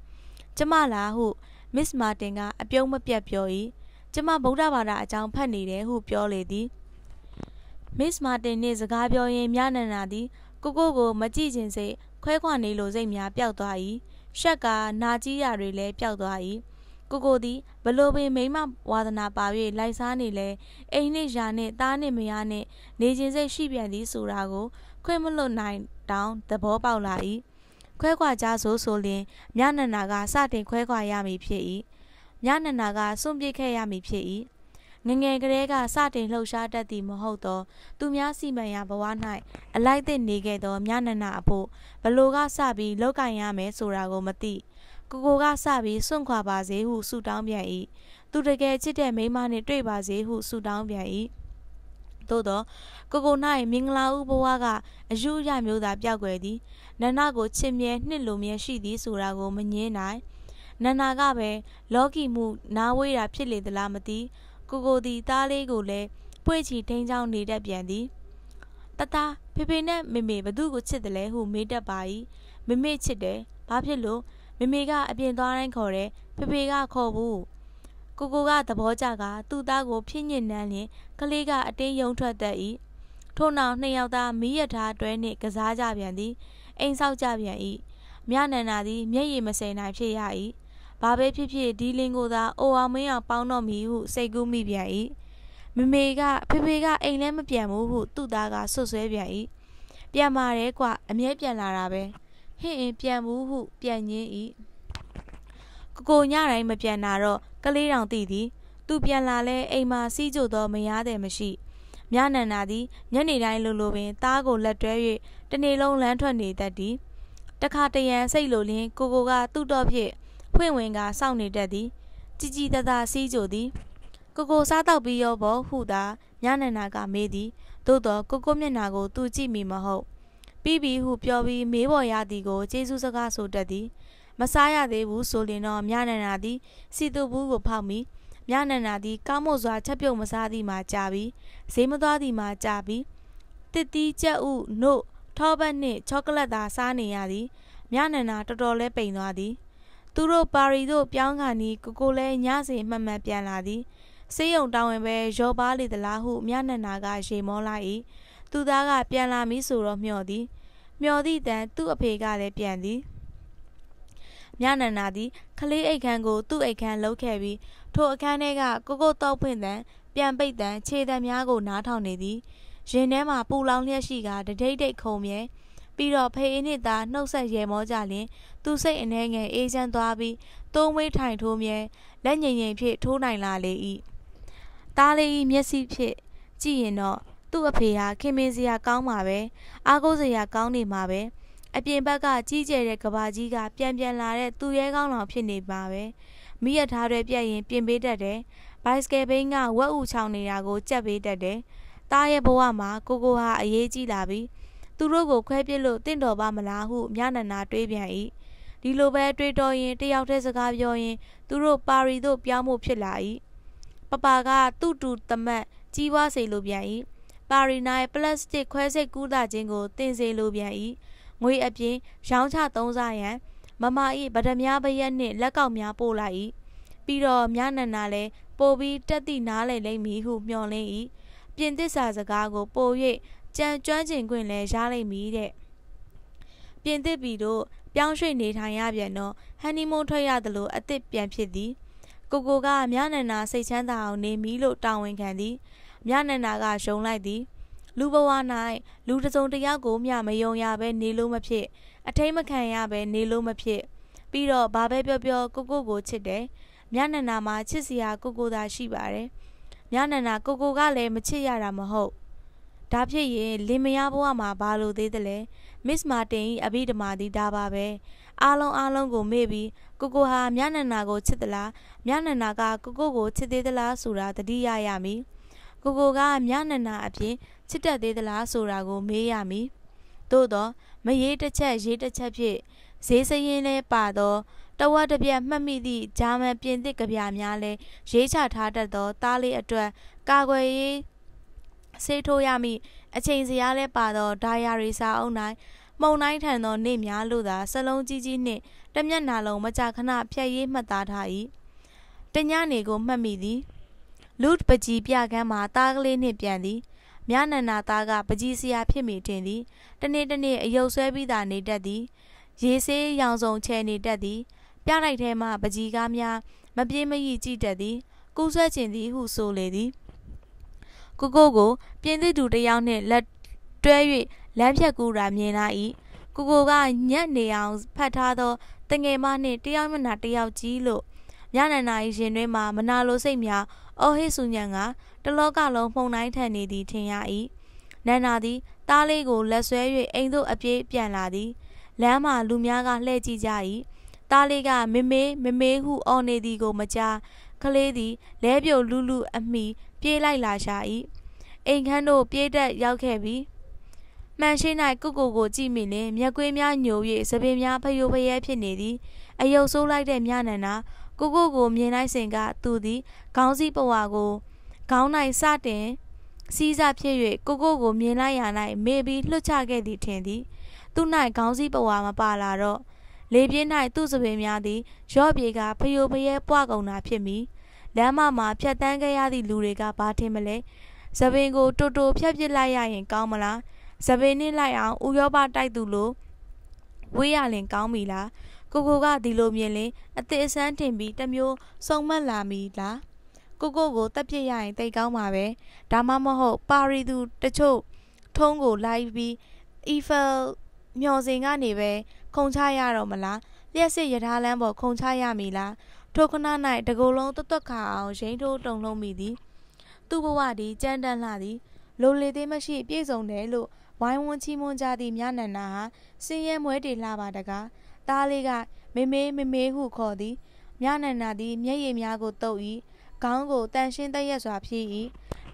ကျမလားဟုမစ်မာတင်က အပြုံးမပြတ်ပြော၏ကျမဗုဒ္ဓဘာသာအကြောင်းဖတ်နေတယ်ဟုပြောလေသည်မစ်မာတင်နှင့်စကားပြောရင်းမြနန္ဒာသည် ကိုကိုကိုမကြည့်ခြင်းစိတ်ခွဲခွာနေလိုစိတ်များပျောက်သွား၏ရှက်ကနာကြီးရာတွေလည်းပျောက်သွား၏ကိုကိုသည်ဘလိုပင်မိမဝါသနာပါ၍လိုက်စားနေလဲအိမ်နှင့်ယာနှင့်သားနှင့်မယားနှင့်နေခြင်းစိတ်ရှိပြန်သည်ဆိုတာကိုခွင့်မလွတ်နိုင်တောင်းသဘောပေါက်လာ၏ခွဲခွာကြဆိုဆိုလျင်မြနန္နာကစတင်ခွဲခွာရမည်ဖြစ်၏မြနန္နာကစွန့်ပစ်ခဲ့ရမည်ဖြစ်၏ငငယ်ကလေးကစတင်လှုပ်ရှားတတ်သည်မဟုတ်သော သူများစီမံရာဘဝ၌အလိုက်သင့်နေခဲ့သောမြနနာအဖို့ဘလို့ကစပြီးလောက်ကင်ရမယ်ဆိုတာကိုမသိကိုကိုကစပြီးစွန့်ခွာပါစေဟုဆုတောင်းပြန်၏သူတကယ်ချစ်တဲ့မိန်းမနှင့်တွေ့ပါစေဟုဆုတောင်းပြန်၏သို့သောကိုကို၌မင်္ဂလာဥဘဝကအယူအယမျိုးသာပြောက်ွယ်သည်နန္ဒကိုချစ်မြဲနှစ်လိုမြဲရှိသည်ဆိုတာကိုမငင်းနိုင်နန္ဒကပဲလောကီမှု နားဝေးတာဖြစ်လေသလားမသိကိုကိုဒီသားလေးကိုလည်းပွေချီထိန်းချောင်းနေတတ်ပြန်သည်တသားဖေဖေနဲ့မေမေဘသူ့ကိုချစ်တယ်လဲဟုမေးတတ်ပါ၏မေမေချစ်တယ်ဘာဖြစ်လို့မေမေကအပြင်သွားတိုင်းခေါ်တယ်ဖေဖေကခေါ်ဘူးကိုကိုကသဘောကျကသူ့သားကိုဖြင်းညစ်နှမ်းလျင်ကလေးကအတင်းယုံထွက်တတ်၏ထို့နောက်နှစ်ယောက်သားမီးရထားတွဲနှင့်ကစားကြပြန်သည်အိမ်ဆောက်ကြပြန်၏မြနန္ဒာသည်မျက်ရည်မစိမ်နိုင်ဖြစ်ရ၏ဘာပဲဖြစ်ဖြစ်ဒီလင်ကိုသာအိုအောင်မင်းအောင်ပေါင်းတော့မည်ဟုစိတ်ကူးမိပြန်၏မမေကဖေဖေကအိမ်လည်းမပြန်ဘူးဟုသူ့သားကဆွဆွဲပြန်၏ပြန်မာတယ်ကွအမြဲပြန်လာတာပဲဟင့်အင်ပြန်ဘူးဟုပြန်ရင်း၏ကိုကိုညတိုင်းမပြန်လာတော့ကလေးတောင်တည်သည် သူပြန်လာလဲအိမ်မှာစီးကြိုသောမရားတယ်မရှိမြနန္ဒာသည်ညနေတိုင်းလိုလိုပင်သားကိုလက်တွဲ၍တနေ့လုံးလမ်းထွက်နေတတ်သည်တခါတရံစိတ်လိုလင်းကိုကိုက သူ့တော့ဖြင့်ဖွင့်ဝင်ကစောင့်နေတတ်သည်ကြည်ကြည်သာသာစီးကြသည်ကိုကိုစားတော့ပြီးရောဘောဟုသာညနန္ဒာကမေးသည်သို့တော့ကိုကိုမျက်နှာကို သူကြည့်မိမဟုတ်ပြီးပြီဟုပြောပြီးမေးပေါ်ရသည်ကိုကျေးဇူးစကားဆိုတတ်သည် မစားရသေးဘူးဆိုရင်တော့မြနန္ဒာသည် စီတူဘူးကိုဖောက်ပြီးမြနန္နာသည်ကောင်းမွန်စွာချက်ပြုတ်မစားသည်မှာကြာပြီးဈေးမသွားသည်မှာကြာပြီးတစ်တီးကြက်ဥနို့ထောပတ်နှင့်ချောကလက်သာစားနေရသည်မြနန္နာတော်တော်လဲပိန်သွားသည်သူတို့ပါရီတို့ပြောင်းခါနီးကိုကိုလဲညစဉ်မှန်မှန်ပြန်လာသည်စေယုံတောင်းဝင်ပဲရောပါလေသလားဟုမြနန္နာကရေမောလိုက်၏သူသားကပြန်လာပြီဆိုတော့မျှော်သည် မျှော်သည့်တန်သူ့အဖေကလည်းပြန်သည်မြနန္နာသည်ခလေးအိတ်ခန်းကိုသူ့အိတ်ခန်းလှုပ်ခဲ့ပြီးထိုအခန်းထဲကကိုကိုတော့ဖွင့်တန်ပြန်ပိတ်တန်ခြေတံများကိုနားထောင်နေသည်ရင်ထဲမှာပူလောင်လျက်ရှိကတဒိတ်ဒိတ်ခုံမြဲပြီးတော့ဖေးအင်းနှစ်သားနှုတ်ဆက်ရဲမောကြလင်သူစိတ်အနေငယ်အေးချမ်းသွားပြီးသုံးဝေးထိုင်ထိုးမြဲလက်ငင်ငင်ဖြင့်ထိုးနိုင်လာလေ၏သားလေး၏မျက်စိဖြင့်ကြည့်ရင်တော့သူ့အဖေဟာခင်မင်းစရာကောင်းပါပဲအားကိုးစရာကောင်းနေမှာပဲအပြင်ဘက်ကကြီးကျယ်တဲ့ကဘာကြီးကပြန်ပြန်လာတဲ့သူရဲကောင်းလောင်ဖြစ်နေပါပဲ။မိရထားတွေပြက်ရင်ပြင်ပေးတတ်တယ်။ဘိုက်စကယ်ဘိန်းကဝက်ဥချောင်းနေတာကို ကြက်ပေးတတ်တယ်။သားရဲ့ဘဝမှာကိုကိုဟာအရေးကြီးလာပြီ။သူတို့ကိုခွဲပြစ်လို့တင့်တော်ပါမလားဟုမြနန္ဒာတွေးပြန်၏။ဒီလိုပဲတွေးတော်ရင်တယောက်တည်းစကားပြောရင်သူတို့ပါရီတို့ပြောင်းမှုဖြစ်လာ၏။ပပကသူ့တူသမက်ကြီးပွားစေလိုပြန်၏။ပါရီနာရဲ့ပလတ်စတစ်ခွဲစိတ်ကူးတာခြင်းကိုတင်စေလိုပြန်၏။ငွေအပြင်ရောင်းချသုံးစားရန်မမ၏ဗဒမြပရက်နှင့်လက်ကောက်များပို့လိုက်၏ပြီးတော့မြနန္နာလည်းပို့ပြီးတက်သည့်နားလေလိမ့်မည်ဟုမျှော်လင့်၏ပြင်သစ်စာစကားကိုပို့၍ကြံကျွမ်းကျင်ခွင့်လည်းရလိမ့်မည်တဲ့ပြင်သစ်ပြည်တို့ပြောင်းရွှေ့နေထိုင်ရပြန်တော့ဟန်နီမွန်းထွက်ရသလိုအသစ်ပြန်ဖြစ်သည်ကိုကိုကမြနန္နာစိတ်ချမ်းသာအောင် နေမည်လို့တာဝန်ခံသည်မြနန္နာကယုံလိုက်သည် လူဘဝ၌လူတစုံတယောက်ကိုမျှမယုံရဘဲနေလို့မဖြစ်အထိတ်မခံရပဲနေလို့မဖြစ်ပြီးတော့ဘာပဲပြောပြောကိုကိုကိုချစ်တယ်မြနန္နာမှာချစ်စရာကိုကိုသာရှိပါတယ်မြနန္နာ ကိုကိုကလည်းမချစ်ရတာမဟုတ်ဒါဖြစ်ရင်လင်မယားဘဝမှာဘာလို့သေးသလဲမစ်မာတင်ဤအဘိဓမ္မာသည်ဒါပါပဲအားလုံးအားလုံးကိုမေ့ပြီး ကိုကိုဟာမြနန္နာကိုချစ်သလားမြနန္နာက ကိုကိုကိုချစ်သေးသလားဆိုတာသတိရရမည်ကိုကိုကမြနန္နာအပြင်ချစ်တတ်သေးသလားဆိုတာကို မေးရမည်သို့တော့မရေးတစ်ချက် ရေးတစ်ချက်ဖြင့်ဈေးစရင်လဲပါသောတဝက်တစ်ပြက်မှတ်မိသည့်ဂျာမန်ပြင်သစ်ကြပြများလဲရေးချထားတတ်သောသားလေးအတွက် ကာကွယ်ရေးဆေးထိုးရမည့်အချိန်စရာလဲပါသောဒိုင်ယာရီစာအုပ်၌မုံတိုင်းထန်သောနေ့များလို့သာစလုံးကြီးကြီးနှင့် တမျက်နာလုံးမကြာခဏဖြက်ရေးမှတ်သားထား၏တညနေကိုမှတ်မိသည်လူ့ပကြီးပြကန်းမှာသားကလေးနှင့်ပြန်သည်မြနန္နာသားကပကြီးစရာဖြစ်မိတင်သည်တနေ့တနေ့အယုတ်ဆွဲပြီးသာနေတတ်သည်ရေဆေးရောင်စုံချဲနေတတ်သည်ပြလိုက်ထဲမှ ပကြီးကားများ မပြေးမရကြည့်တတ်သည်ကူးဆွဲခြင်းသည်ဟုဆိုလေသည်ကိုကိုကိုပြင်သစ်သူတယောက်နှင့်လက်တွဲ၍လမ်းဖြတ်ကူတာမြင်လာ၏ကိုကိုကညက်နေအောင်ဖတ်ထားသောတငယ်မနှင့်တယောက်မျက်နှာတယောက်ကြီးလို့ညနန္နာ၏ရင်တွင်မှမနာလိုစိတ်များအော်ဟိစုညံကတလောကလုံးမှုန်တိုင်းထန်နေသည်ထင်ရ၏နန္နာသည်သားလေးကိုလက်ဆွဲ၍အိမ်သို့အပြေးပြန်လာသည်လမ်းမှာလူများကလှည့်ကြည့်ကြ၏သားလေးကမေမေမေမေဟုအော်နေသည်ကိုမကြားကလေးသည်လဲပြုတ်လူလူအမိပြေးလိုက်လာရှာ၏အိမ်ခန်းသို့ပြေးတက်ရောက်ခဲ့ပြီးမှန်ရှိ၌ကုကိုကိုကြည့်မိလင်မျက်ကွေးများညို၍သပင်များဖယိုဖယဲဖြစ်နေသည်အယုတ်ဆိုးလိုက်တဲ့မြနန္နာကိုကိုကိုမြင်လိုက်စဉ်ကသူသည်ခေါင်းစည်းပဝါကိုခေါင်း၌စတင် စီးစားဖြစ်၍ကိုကိုကိုမြင်လိုက်ရ၌မေပြီးလှွတ်ချခဲ့သည်ထင်သည် သူ၌ခေါင်းစည်းပဝါမပါလာတော့လေပြင်း၌သူ့စပင်များသည် ရော့ပြေကဖယိုဖယဲပွားကုန်တာဖြစ်မည်လမ်းမမှာဖြတ်တန်းခဲ့ရသည့်လူတွေကဘာထင်မလဲစပင်ကိုတိုတိုဖြတ်ပစ်လိုက်ရရင်ကောင်းမလားစပင်နှိလိုက်အောင်ဥရောပတိုက်သူလိုဝေးရလင်ကောင်းပြီလားကိုကိုကဒီလိုမြင်ရင်အစ်စ်အစမ်းတင်ပြီးတမျိုးစုံမက်လာမီလားကိုကိုကိုတက်ပြစ်ရရင်တိတ်ကောင်းပါပဲဒါမှမဟုတ် ပါရီသူတချို့ထုံးကိုလိုက်ပြီး Eiffel မျော်စင်ကနေပဲခုံချရတော့မလားလျှက်စစ်ရထားလမ်းပေါ်ခုံချရမီလားထိုခဏ၌တကိုယ်လုံးတွတ်တွတ်ခါအောင် ရိန်းထိုးတုန်လုံးမိသည်သူ့ဘဝသည်ကြမ်းတမ်းလှသည်လိုလေသေးမရှိ ပြည့်စုံတယ်လို့ဝိုင်းဝန်းချီးမွမ်းကြသည့်မြနန္နာဟာစင်ရဲမွဲတေလှပါတကားသားလေးကမေမေမေမေဟုခေါ်သည်မြနန္ဒာသည် မျက်ရည်များကိုတုပ်၏ခေါင်းကိုတန်ရှင်းတရက်စွာဖြည့်၏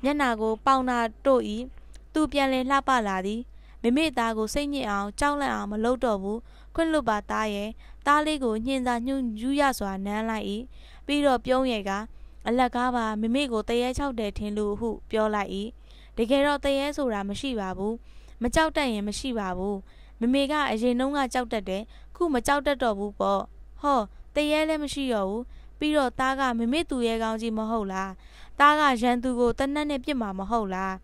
မျက်နာကို ပေါင်နာတို့၏သူပြန်လည်လှပလာသည်မိမိသားကိုစိတ်ညစ်အောင်ကြောက်လန့်အောင်မလုပ်တော့ဘူးခွင့်လွတ်ပါသားရဲ့သားလေးကိုညင်သာညှဉ်းညူးရစွာနမ်းလိုက်၏ပြီးတော့ပြုံးရယ်က အလက်ကားပါမိမိကိုတရေချောက်တယ်ထင်လို့ဟုပြောလိုက်၏တကယ်တော့တရေဆိုတာမရှိပါဘူးမကြောက်တတ်ရင်မရှိပါဘူးမိမိကအရင်နှုံးကကြောက်တတ်တယ်ခုမကြောက်တတ်တော့ဘူးပေါ့ဟောတရဲလည်းမရှိတော့ဘူးပြီးတော့သားကမမေ့သူရဲကောင်းကြီးမဟုတ်လားသားကရန်သူကိုတနက်နဲ့ပြစ်မှာမဟုတ်လား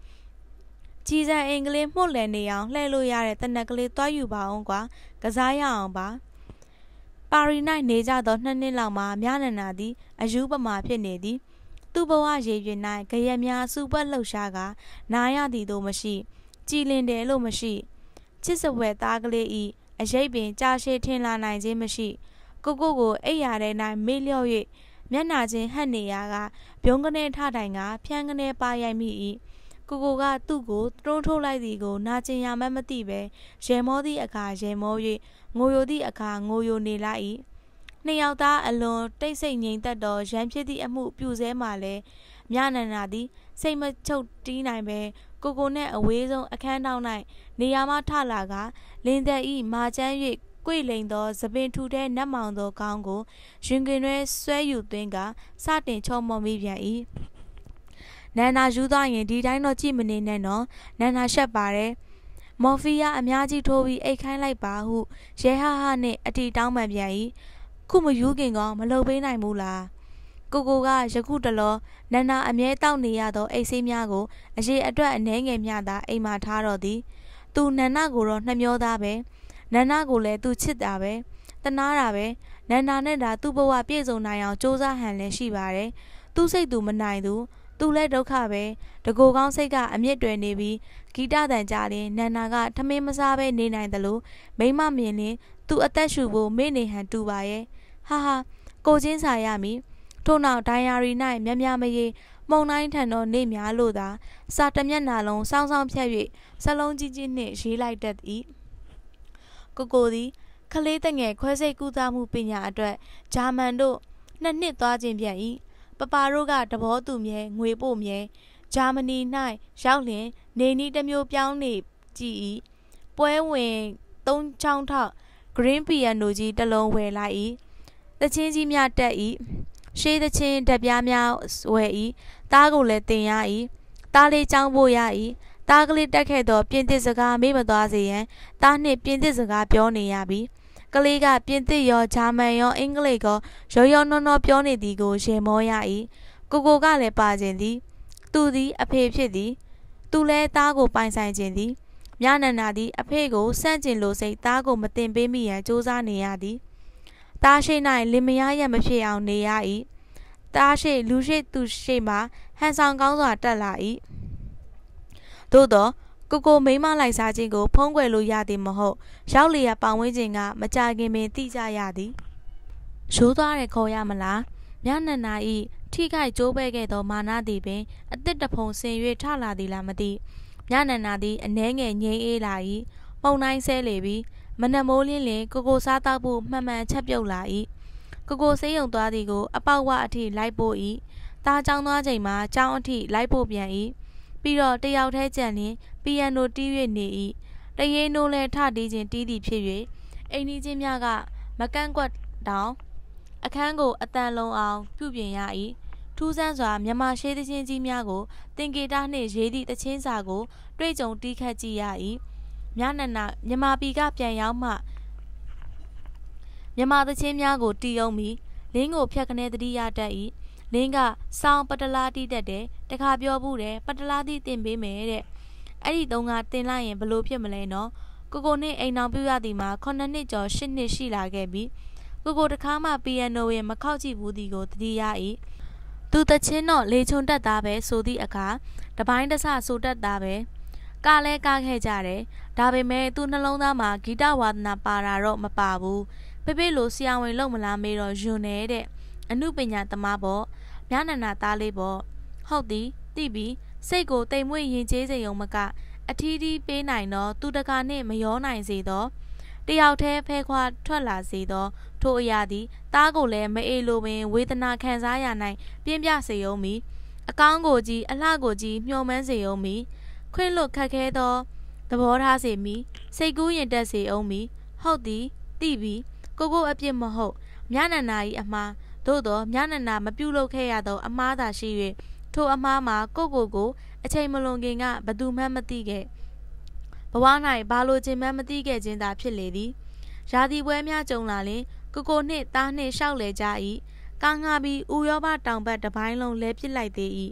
ကြီးစံအင်္ဂလိပ်မှုတ်လည်နေအောင်လှည့်လို့ရတဲ့တနက်ကလေးသွားယူပါအောင်ကွာကစားရအောင်ပါပါရီနိုင်နေကြသောနှစ်နှစ်လောက်မှာမြနန္နာသည်အယူပမာဖြစ်နေသည် သူ့ဘဝရေရွင်၌ဂရများစူပတ်လှုပ်ရှားကနာရသည်တို့မရှိကြည်လင်တယ်လို့မရှိချစ်စဝဲသားကလေး၏အရေးပင်ကြာရှည်ထင်လာနိုင်ခြင်းမရှိကိုကိုကိုအိပ်ရာထဲ၌မေ့လျော့၍မျက်နာချင်းဟတ်နေရာကဘုံကနေထထိုင်ကဖျန်းကနေပါရိုက်မိ၏ကိုကိုကသူ့ကိုတွန်းထုတ်လိုက်သည်ကိုနာကျင်ရမှမသိပဲရဲမောသည့်အခါရဲမော၍ငိုယိုသည့်အခါငိုယိုနေလိုက်၏နှစ်ယောက်သားအလွန်တိတ်ဆိတ်ငြိမ်သက်သောရန်ဖြစ်သည့်အမှုပြုစဲမှလည်းမြနန္ဒာသည်စိတ်မချုပ်တီးနိုင်ပဲကိုကိုနဲ့အဝေးဆုံးအခန်းတောင်း၌နေရာမှထလာက လင်းသက်ဤမာချမ်း၍ကိုယ်လိန်သောသပင်ထူတဲ့နတ်မောင်သောကောင်းကိုရင်ကင်တွင်ဆွဲယူသွင်းကစတင်ချုံမုံမိပြန်၏နန္နာယူသွားရင်ဒီတိုင်းတော့ကြည့်မနေနဲ့နော်နန္နာရှက်ပါတယ်မော်ဖီယာအများကြီးထိုးပြီးအိတ်ခိုင်းလိုက်ပါဟုရဲဟာဟာနဲ့အတီတောင်းပန်ပြန်၏ခုမယူခင်ကမလုံပေးနိုင်ဘူးလားကိုကိုကယခုတလောနန္နာအမြဲတောက်နေရသော အိတ်ဆေးများကို အရေအတွက်အနှဲငယ်များသာအိမ်မှာထားတော့သည် သူနန္နာကိုတော့နှမျောသားပဲနန္နာကိုလည်းသူချစ်တာပဲတနာတာပဲနန္နာနဲ့ဒါသူ့ဘဝပြည့်စုံနိုင်အောင်စူးစမ်းဟန်လည်းရှိပါတယ်သူစိတ်သူမနိုင်သူသူလည်းဒုက္ခပဲတကိုကောင်းစိတ်ကအမြင့်တွယ်နေပြီးဂီတတန်ကြရင်နန္နာက ထမင်းမစားဘဲနေနိုင်တယ်လို့မိမမြင်ရင်သူအသက်ရှူဖို့မေ့နေဟန်တူပါရဲ့ဟာဟာကိုချင်းစာရမည်ထို့နောက်ဒိုင်ယာရီ၌မြမြမရေမုံတိုင်းထံသောနေများလို့သာစာတမျက်နှာလုံးစောင်းစောင်းဖြတ်၍စလုံးကြီးကြီးနှင့်ရေးလိုက်တတ်၏ကိုကိုသည်ကလေးတငယ်ခွဲစိတ်ကူးသားမှုပညာအတွက်ဂျာမန်တို့နှစ်နှစ်သွားခြင်းပြန်၏ပပါတို့ကတဘောသူမြဲငွေပို့မြဲဂျာမနီ၌ရောက်လျင် နေနီးတစ်မျိုးပြောင်းနေကြည့်၏ပွဲဝင်သုံးချောင်းထောက် green piano ကြီးတစ်လုံးဝယ်လိုက်၏တချင်းကြီးများတက်၏ရှေးသချင်းတက်ပြားများဝယ်၏သားကိုလည်းတင်ရ၏သားလေးចောင်းဖို့ရ၏သားကလေးတက်ခဲ့သောပြင်သစ်စကားမေ့မသွားစေရန်သားနှင့်ပြင်သစ်စကားပြောနေရပြီကလေးကပြင်သစ်ရောဂျာမန်ရောအင်္ဂလိပ်ရောရောရောနောနောပြောနေသည်ကိုရင်မောရ၏ကိုကိုကလည်းပါခြင်းသည် သူသည်အဖေဖြစ်သည် သူလည်းသားကိုပိုင်ဆိုင်ခြင်းသည်မြနန္ဒာသည်အဖေကိုစန့်ကျင်လိုစိတ်သားကိုမတင်ပေးမိရန်စူးစမ်းနေရသည်တားရှိနိုင်လင်မယားရမဖြစ်အောင်နေရ၏တားရှိလူရှိသူရှိမှဟန်ဆောင်ကောင်းစွာတက်လာ၏သို့သောကိုကိုမိမလိုက်စားခြင်းကို ဖုံးကွယ်လို့ရသည်မဟုတ် ရောက်လျက်ပန်ဝန်းခြင်းကမကြခင်ပင်တိကြရသည်ရိုးသွားတယ်ခေါ်ရမလားညနှစ်နာဤထိခိုက်ကြိုးပဲ့ခဲ့သော မာနသည်ပင်အသစ်တဖုံဆင်၍ထလာသည်လားမသိညနန္နာသည်အနှဲငယ်ငြိမ်းအေးလာ၏ပုံတိုင်းဆဲလေပြီးမနက်မိုးလင်းလင်းကိုကိုစားတော့ဖို့မှန်မှန်ချက်ပြုတ်လာ၏ကိုကိုစေးုံသွားသည်ကိုအပေါက်ဝအထိလိုက်ပို့၏တားကြောင်းသွားချိန်မှာကြောင်းအထိလိုက်ပို့ပြန်၏ပြီးတော့တယောက်တည်းကြံလင်းပီယန်နိုတီး၍နေ၏တရေနိုးလဲထတီးခြင်းတီးသည်ဖြစ်၍အိမ်ကြီးချင်းများကမကန့်ကွက်တောင်းအခန်းကိုအတန်လုံးအောင် ပြုပြင်ရ၏ထူးဆန်းစွာမြမရှိသချင်းကြီးများကိုတင်ကေတာနှင့်ရေးသည့်တချင်းစာကိုတွေ့ကြုံတီးခတ်ကြည့်ရ၏မြနန္ဒမြန်မာပြည်ကပြန်ရောက်မှမြန်မာသချင်းများကိုတီးအောင်ပြီးလင်းကိုဖျက်ခနဲတတိယတတ်၏လင်းကစောင်းပတလာတီးတတ်တယ်တခါပြောဘူးတယ်ပတလာတီးတင်ပေးမယ်တဲ့အဲ့ဒီတုန်းကတင်လိုက်ရင်ဘလို့ဖြစ်မလဲနော်ကိုကိုနဲ့အိမ်အောင်ပြရသည်မှာ9နှစ်ကျော်10နှစ်ရှိလာခဲ့ပြီကိုကိုတခါမှပီယနိုရဲ့မခောက်ကြည့်ဘူးသည်ကိုတတိယ၏သူတချင်းတော့လေချုံတက်သားပဲဆိုသည့်အခါတပိုင်းတစဆိုတက်သားပဲကလည်းကခဲ့ကြတယ်ဒါပေမဲ့သူနှလုံးသားမှာဂီတဝါဒနာပါတာတော့မပါဘူးဖေဖေလိုဆရာဝန်လုံမလားမေးတော့ယွန်းနေတဲ့အမှုပညာသမားပေါ့မြနန္နာသားလေးပေါ့ဟုတ်သည်တိပြီးစိတ်ကိုတိမ်မွေ့ရင်ကျေးစေုံမက အထီးထီးပေးနိုင်တော့သူတကာနဲ့မရောနိုင်စေတော့တယောက်တည်းဖဲခွာထွက်လာစေသောထိုအရာသည်တားကိုလည်းမအေလိုပင်ဝေဒနာခံစားရနိုင် ပြင်းပြစေုံမီအကောင်းကိုကြီးအလှကိုကြီးမျှော်မှန်းစေုံမီခွင့်လွတ်ခက်ခဲသောသဘောထားစေမီစိတ်ကူးရင်တက်စေအောင်မီဟုတ်သည်တိပြီးကိုကိုအပြစ်မဟုတ်မြနန္နာ၏အမှားသို့သောမြနန္နာမပြုလုပ်ခဲ့ရသော အမှားသာရှိ၍ထိုအမှားမှာ ကိုကိုကို အချိန်မလွန်ခင်ကဘသူမှမသိခဲ့ဘဝ၌ဘာလိုခြင်းမှမသိခဲ့ခြင်းသာဖြစ်လေသည်ရာသီပွဲများကြုံလာလင်ကိုကိုနှင့်သားနှင့်ရှောက်လေကြ၏ကာငါပြီးဥရောပတောင်ဘက်တစ်ပိုင်းလုံးလဲပစ်လိုက်သေး၏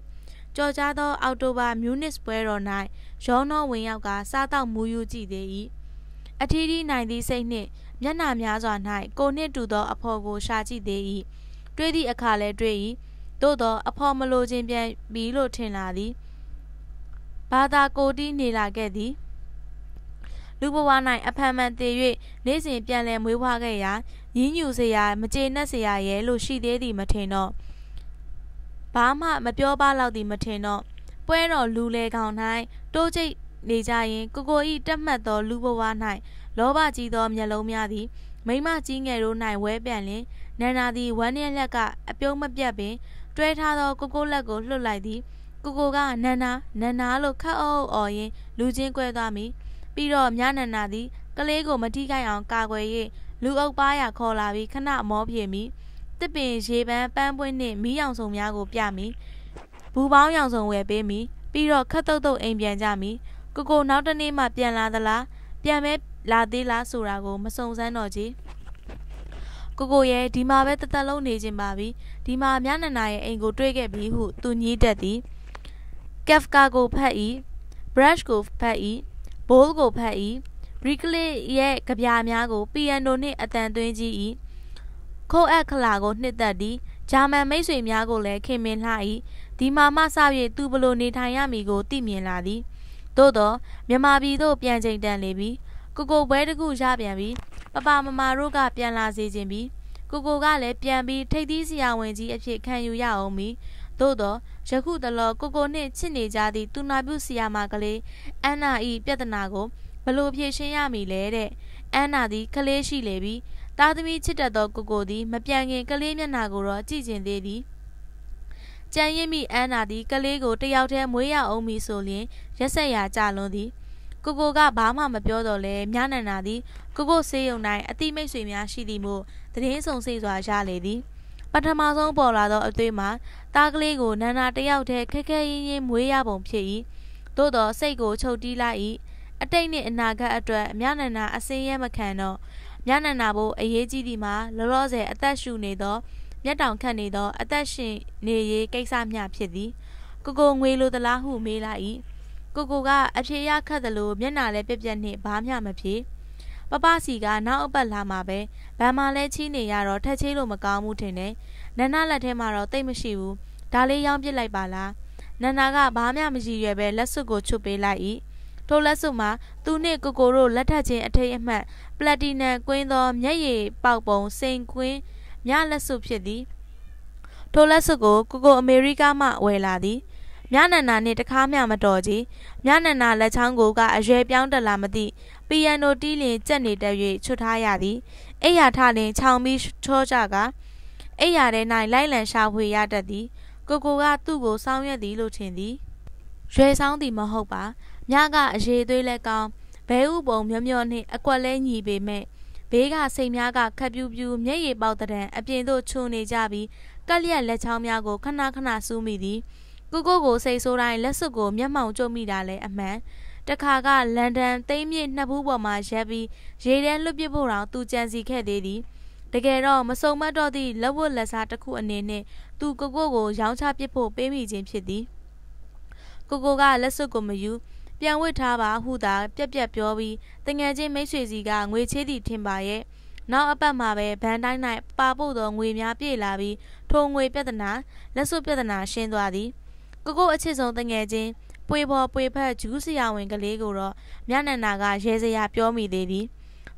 ကြော်ကြားသောအောက်တိုဘာမြူနစ်ပွဲတော်၌ရောနောဝင်ရောက်ကစားတော့မူယူကြည့်သေး၏အထီးထီးနိုင်သည့်စိတ်နှင့်မျက်နှာများစွာ၌ကိုနှစ်တူသော အဖော်ကိုရှာကြည့်သေး၏တွေးသည့်အခါလည်းတွေး၏သို့သော အဖော်မလိုခြင်းပြန်ပြီးလို့ထင်လာသည်ဘာသာကိုတီးနေလာခဲ့သည်လူဘဝ၌အဖန်မှန်တည်၍နေ့စဉ်ပြန်လည်မွေးဖွားခဲ့ရာရင်းညူစရာမကျေနပ်စရာရဲလို့ရှိသေးသည်မထင်တော့ဘာမှမပြောပါလောက်သည်မထင်တော့ပွဲတော်လူလေကောင်၌တိုးကျိတ်နေကြရင် ကိုကိုဤတက်မှတ်သောလူဘဝ၌လောဘကြီးသောမျက်လုံးများသည်မိမကြီးငယ်တို့၌ဝဲပြန်လင်နန္နာသည်ဝမ်းရက်လက်ကအပြုံးမပြတ်ပင်တွဲထားသောကိုကိုလက်ကိုလှုပ်လိုက်သည်ကိုကိုကနန္နာနန္နာလို့ခတ်အုပ်အော်ရင်းလူချင်းကွဲသွားမိပြီးတော့မြနန္နာသည် ကလေးကိုမထိခိုက်အောင် ကာကွယ်၍လူအုပ်ပါရခေါ်လာပြီးခဏမောပြေမိတစ်ပင်ရေပန်းပန်းပွင့်နှင့်မီးရောင်စုံများကိုပြမည်။ဘူပေါင်းရောင်စုံဝယ်ပေးမည်။ပြီးတော့ခတ်တုတ်တုတ်အိမ်ပြန်ကြမည်။ကိုကိုနောက်တနေ့မှပြန်လာသလားပြန်မဲလာသေးလားဆိုတာကိုမစုံစမ်းတော့ကြီး။ကိုကိုရဲ့ဒီမှာပဲတသက်လုံးနေခြင်းပါပြီ။ဒီမှာမြနန္ဒာရဲ့အိမ်ကိုတွေ့ခဲ့ပြီဟုသူညည်းတတ်သည်။ကက်ဖကာကိုဖတ်၏။ brush ကိုဖတ်၏။ bowl ကိုဖတ်၏။ Brickley ရဲ့ကြပြားများကိုပီယန်နိုနှင့်အတန်သွင်းကြီး၏ခိုးအပ်ခလာကိုနှစ်သက်သည်ဂျာမန်မိတ်ဆွေများကိုလည်းခင်မင်လှ၏ဒီမာမဆ၍သူဘလိုနေထိုင်ရမည်ကိုသိမြင်လာသည်သို့တော့မြမပြည်သို့ပြန်ချိန်တန်လေပြီကိုကိုပွဲတစ်ခုရပြန်ပြီပပမမတို့ကပြန်လာစေခြင်းပြီကိုကိုကလည်းပြန်ပြီးထိတ်သီးဆရာဝန်ကြီးအဖြစ်ခံယူရအောင်ပြီသို့တော့ယခုတလောကိုကိုနှင့်ချစ်နေကြသည့်သူနာပြုဆရာမကလေးအန်နာဤပြဿနာကိုဘလို့ဖြေရှင်းရမည်လဲတဲ့အန်နာသည်ကလေးရှိလေပြီးသားသမီးချစ်တတ်သောကိုကိုသည်မပြန်ခင်ကလေးမျက်နှာကိုတော့ကြည့်ကျင်သေးသည်ကြံရင့်မိအန်နာသည်ကလေးကိုတယောက်တည်းမွေးရအောင်မီဆိုလျင်ရက်ဆက်ရာကြလွန်သည်ကိုကိုကဘာမှမပြောတော့လဲမြနန္ဒာသည်ကိုကိုဆေးရုံ၌အတိမိတ်ဆွေများရှိသည်မို့သတင်းဆောင်စေစွာရလေသည်ပထမဆုံးပေါ်လာသော အသွေးမှာတားကလေးကိုနန္ဒာတယောက်တည်းခက်ခက်ရင်းရင်းမွေးရပုံဖြစ်၏သို့တော့စိတ်ကိုချုပ်တီးလိုက်၏အတိတ်နှင့်အနာဂတ်အတွက်မြနန္ဒာအစင်းရဲမခံတော့မျက်နှာနာဖို့အရေးကြီးသည်မှာလောလောဆယ်အသက်ရှူနေသောမျက်တောင်ခတ်နေသောအသက်ရှင်နေရေးကိစ္စမျှဖြစ်သည်ကိုကိုငွေလိုသလားဟုမေးလိုက်၏ကိုကိုကအဖြေရခတ်သလိုမျက်နှာလည်းပြက်ပြက်နှင့်ဘာမှမဖြစ်ပပစီကနောက်အပတ်လာမှာပဲဗန်မာလဲချီးနေရတော့ထက်ချေးလို့မကောင်းဘူးထင်တယ်နန္နာလက်ထဲမှာတော့တိတ်မရှိဘူးဒါလေးရောင်းပစ်လိုက်ပါလားနန္နာကဘာမှမကြည့်ရွယ်ပဲလက်စွပ်ကိုချွတ်ပေးလိုက်၏ထိုလက်စုမှာသူနှင့်ကိုကိုတို့လက်ထပ်ခြင်းအထိတ်အမှတ်ပလက်တီနမ်ကွင်းသောမျက်ရည်ပေါက်ပုံစိန်ကွင်းမြလက်စုဖြစ်သည်ထိုလက်စုကိုကိုကိုအမေရိကမှဝယ်လာသည်မြနန္နာနှင့်တကားမျှမတော်ကြီးမြနန္နာလက်ချောင်းကိုကအရွယ်ပြောင်းတက်လာမသိပီယန်နိုတီးလင်ကြက်နေတတ်၍ချွတ်ထားရသည်အိယာထလင်ခြောင်ပြီးထောကြကအိယာထဲ၌လိုက်လံရှာဖွေရတတ်သည်ကိုကိုကသူ့ကိုစောင်းရွက်သည်လို့ထင်သည်ရွယ်ဆောင်သည်မဟုတ်ပါမြကအရေးသွေးလဲကောင်းဘဲဥပုံမျောမျောနှင့် အကွက်လဲညီပေမဲ့ဘေးကစိတ်များကခက်ပြူးပြူးမျက်ရည်ပေါက်တဲ့အပြင်သို့ခြုံနေကြပြီးကက်လျက်လက်ချောင်းများကိုခဏခဏစူးမိသည်ကိုကိုကိုစိတ်ဆိုးတိုင်းလက်စွပ်ကိုမျက်မှောင်ကျုံမိတာလည်းအမှန်တခါကလန်ဒန်သိမ်းမြစ်နှစ်ဘူးပေါ်မှာရက်ပြီးရေထဲလွတ်ပစ်ဖို့တောင်သူကြံစီခဲ့သေးသည်တကယ်တော့မစုံမတော့သည့်လက်ဝတ်လက်စားတစ်ခုအနေနဲ့သူကိုကိုကိုရောင်းချပစ်ဖို့ပေးမိခြင်းဖြစ်သည်ကိုကိုကလက်စွပ်ကိုမယူပြန်ဝစ်ထားပါဟုသာပြက်ပြက်ပြောပြီးတငယ်ချင်းမိတ်ဆွေစီကငွေချေးသည်ထင်ပါရဲ့နောက်အပတ်မှာပဲဗန်တိုင်း၌ပါပို့သောငွေများပြေလာပြီးထိုငွေပြဿနာလက်စွပ်ပြဿနာရှင်းသွားသည်ကိုကိုအချစ်ဆုံးတငယ်ချင်းပွေပေါ်ပွေဖက်ဂျူးဆရာဝန်ကလေးကိုတော့မြနန္ဒာကရဲစရာပြောမိသေးသည်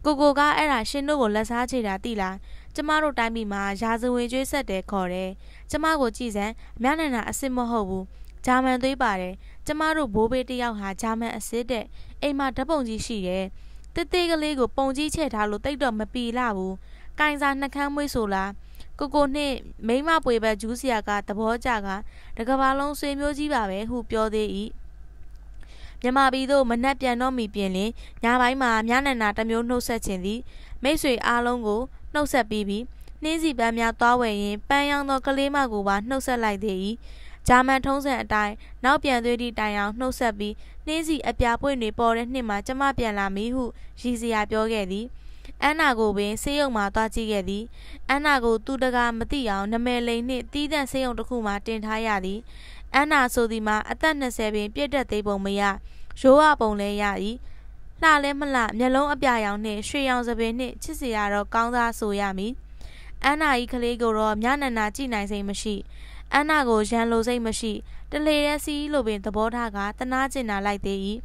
ကိုကိုကအဲ့ဒါရှင်တို့ကိုလက်စားချေတာတိလားကျမတို့တိုင်းပြည်မှာရာဇဝင်ကျွေးဆက်တယ်ခေါ်တယ်ကျမကိုကြည်စမ်းမြနန္ဒာအစ်စ်မဟုတ်ဘူးဂျာမန်သွေးပါတယ်ကျမတို့ဘိုးဘေးတယောက်ဟာဂျာမန်အစစ်တဲ့အိမ်မှာဓပုံကြီးရှိရဲ့တဲတဲကလေးကိုပုံကြီးချဲ့ထားလို့တိတ်တော့မပီလာဘူး။ကင်စာနှကမ်းမွေးဆိုလားကိုကိုနှင့်မိမပွေဘက်ဂျူးဆရာကသဘောကျကတကဘာလုံးဆွေမျိုးကြီးပါပဲဟုပြောသေး၏။မြမပြည်သို့မနှက်ပြန်တော့မီပြင်လင်ညပိုင်းမှာမြနန္နာတမျိုးနှုတ်ဆက်ခြင်းသည် မိတ်ဆွေအားလုံးကိုနှုတ်ဆက်ပြီးပြီးနှင်းစီပန်းများသွားဝယ်ရင်ပန်းရောင်သောကလေးမကိုပါနှုတ်ဆက်လိုက်သေး၏ဂျာမန်ထုံးစံအတိုင်းနောက်ပြန်သွေးသည့်တိုင်အောင်နှုတ်ဆက်ပြီးနှင်းစီအပြာပွင့်တွေပေါ်တဲ့နှစ်မှာကျမပြန်လာမည်ဟုရည်စရာပြောခဲ့သည်အန်နာကိုပင်ဆေးရုံမှာသွားကြည့်ခဲ့သည်အန်နာကိုသူတကာမသိအောင်နမယ်လိန်နှင့်တီးသန့်ဆေးရုံတစ်ခုမှာတင်ထားရသည်အန်နာဆိုသည်မှာအသက်20ပင်ပြည့်တက်သေးပုံမရရိုးရပုံလဲရသည်လှလဲမလှမျက်လုံးအပြာရောင်နှင့်ရွှေရောင်စပင်နှင့်ချစ်စရာတော့ကောင်းသားဆိုရမည်အန်နာဤကလေးကိုတော့မျက်နှာနာကြည့်နိုင်စိမ့်မရှိအန်နာကိုရန်လိုစိတ်မရှိ တလေတဲ့စီးလိုပင်သဘောထားကတနာကျင်နာလိုက်သေး၏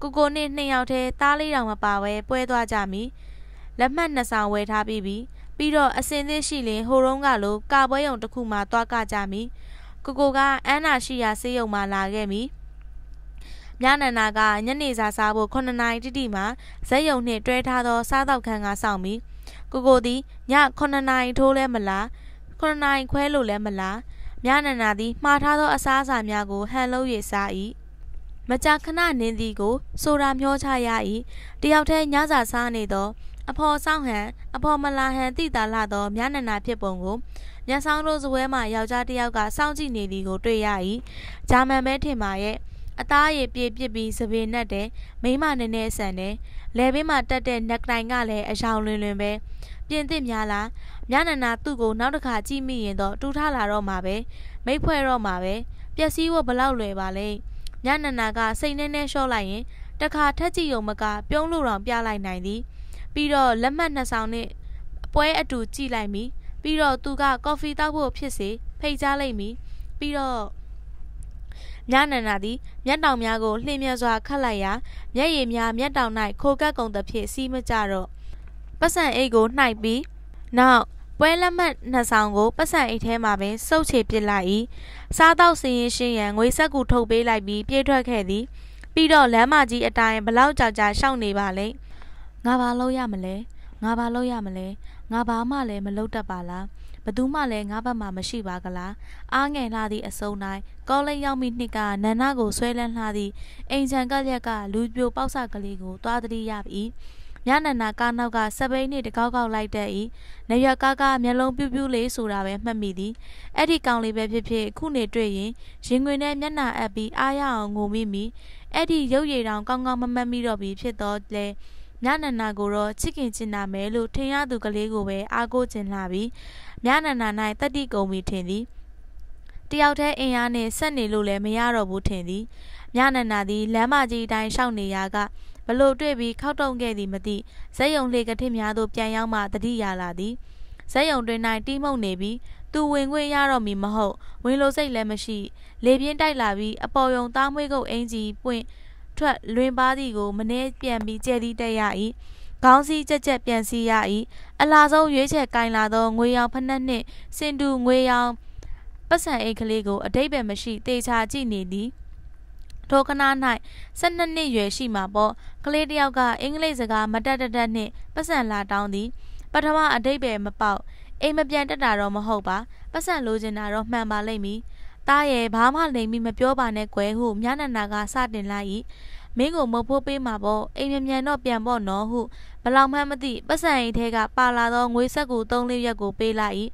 ကိုကိုနဲ့နှစ်ယောက်တည်းသားလေးတောင်မပါပဲပွဲသွားကြမီလက်မှတ်နှစ်ဆောင်ဝယ်ထားပြီးပြီးပြီးတော့အစင်သစ်ရှိရင်ဟိုတုန်းကလိုကာပွဲရုံတစ်ခုမှသွားကကြမီကိုကိုကအန်နာရှိရာဆေးရုံမှလာခဲ့မီမြနန္ဒာကညနေစာစားဖို့9နာရီတိတိမှာဇက်ယုံနှင့်တွဲထားသော စားတောက်ခန်းကစောင့်ပြီးကိုကိုသည်ည9နာရီထိုးလဲမလား9နာရီခွဲလို့လဲမလားမြနန္ဒာသည်မှားထားသောအစားအစာများကိုဟန်လုံး၍စား၏မကြာခဏနင်းသည်ကိုဆိုတာမျောချရ၏တယောက်တည်းညစာစားနေသောအဖော်ဆောင်ဟန်အဖော်မလာဟန်တိတာလာသောမြနန္ဒာဖြစ်ပုံကိုမျက်ဆောင်တို့ဇပွဲမှယောက်ျားတစ်ယောက်ကစောင့်ကြည့်နေသည်ကိုတွေ့ရ၏ဂျာမန်ပဲထင်ပါရဲ့အသားရည်ပြည့်ပြစ်ပြီးစပင်နဲ့တယ်မိမနည်းနည်းဆန်တယ်လယ်ဘေးမှာတက်တဲ့နက်တိုင်ကလည်းအယောင်လွင်လွင်ပဲပြင်သစ်များလားမြနန္နာသူ့ကိုနောက်တစ်ခါကြည့်မိရင်တော့တူထလာတော့မှာပဲ မိဖွဲ့တော့မှာပဲပျက်စီးဖို့ဘလောက်လွယ်ပါလဲမြနန္နာကစိတ်နဲ့နဲ့လျှော့လိုက်ရင် တခါထက်ကြည့်ုံမက ပြုံးလို့တောင်ပြလိုက်နိုင်သည်ပြီးတော့လက်မှတ်နှစ်ဆောင်နဲ့ပွဲအတူကြည့်လိုက်ပြီပြီးတော့သူကကော်ဖီတောက်ဖို့ဖြစ်စေဖိတ်ကြားလိုက်ပြီပြီးတော့မြနန္နာသည်မျက်တောင်များကိုလှင်မြန်စွာခတ်လိုက်ရာမျက်ရည်များမျက်တောင်၌ခိုကပ်ကုန်သဖြင့်စီးမကြတော့ပတ်စံအိတ်ကိုနှိုက်ပြီးနောက်ပွဲလက်မှတ်နှစ်ဆောင်ကိုပတ်စံအိတ်ထဲမှာပင်စုပ်ချေပစ်လိုက်၏စားတော့စင်ရင်ရှင်ရန်ငွေဆက်ကူထုတ်ပေးလိုက်ပြီးပြေးထွက်ခဲ့သည်ပြီးတော့လမ်းမကြီးအတိုင်းဘလောက်ကြောက်ကြရှောက်နေပါလိမ့်ငါဘာလုပ်ရမလဲငါဘာလုပ်ရမလဲငါဘာမှလည်းမလုပ်တတ်ပါလားဘသူမှလည်းငါဘက်မှာမရှိပါကလားအားငယ်လှသည့်အစုံတိုင်းကောလိပ်ရောက်မိနှစ်ကနန္နာကိုဆွဲလန်းလှသည့်အိမ်ချန်ကလျက်ကလူပြိုပေါက်ဆကလေးကိုသွားတတိရပြီ၏မြနန္နာကားနောက်ကစပိန်နှင့်တကောက်ကောက်လိုက်တတ်၏နရွက်ကားကမျက်လုံးပြူးပြူးလေးဆိုတာပဲမှတ်မိသည်အဲ့ဒီကောင်လေးပဲဖြစ်ဖြစ်ခုနေတွေ့ရင်ရင်ငွေနဲ့မျက်နှာအပ်ပြီးအားရအောင်ငိုမိမိအဲ့ဒီရုပ်ရည်တောင်ကောင်းကောင်းမမတ်မိတော့ပြီဖြစ်တော့လဲမြနန္နာကိုတော့ချစ်ခင်ချင်တာမယ်လို့ထင်ရသူကလေးကိုပဲအားကိုးချင်လာပြီးမြနန္နာ၌တတိကုံပြီးထင်သည်တယောက်တည်းအင်အားနဲ့ဆက်နေလို့လည်းမရတော့ဘူးထင်သည်မြနန္နာသည်လမ်းမကြီးအတိုင်းရှောက်နေရာကဘလို့တွေ့ပြီးခောက်တုံခဲ့သည်မသိဇက်ယုံလှေကထစ်များသို့ပြန်ရောက်မှတတိရလာသည်ဇက်ယုံတွင်၌တီးမှုန်နေပြီးသူဝင်ခွင့်ရတော့မည်မဟုတ် ဝင်လိုစိတ်လည်းမရှိ လေပြင်းတိုက်လာပြီးအပေါ်ယုံသားမွေးကုတ်အင်ကြီးပွင့်ထွက်လွင်ပါသည်ကို မနှဲပြန်ပြီးကျဲသည်တက်ရ၏ခေါင်းစည်းကြက်ကြက်ပြန်စီရ၏အလားဆုံးရွေးချယ်ကင်လာသောငွေရောင်ဖနှက်နှင့် စင်တူငွေရောင်ပတ်စံအိတ်ကလေးကို အတိတ်ပဲမရှိတေချာကြည့်နေသည်ထိုခဏ၌၁၂နှစ်ရွယ်ရှိမှာပေါ့ကလေးတယောက်ကအင်္ဂလိပ်စကားမတတ်တတ်နှင့်ပတ်စံလာတောင်းသည်ပထမအတိတ်ပဲမပေါက်အိမ်မပြန်တက်တာတော့မဟုတ်ပါပတ်စံလိုချင်တာတော့မှန်ပါလိမ့်မည်သားရဲ့ဘာမှလိမ်ပြီးမပြောပါနဲ့ကွယ်ဟုမြနန္နာကစတင်လိုက်၏မင်းကိုမဖို့ပေးမှာပေါ့အိမ်မြန်မြန်တော့ပြန်ပေါ့နော်ဟုဘလောက်မှမသိပတ်စံအိမ်ထဲကပါလာသောငွေဆက်ကူ၃လေးရက်ကိုပေးလိုက်၏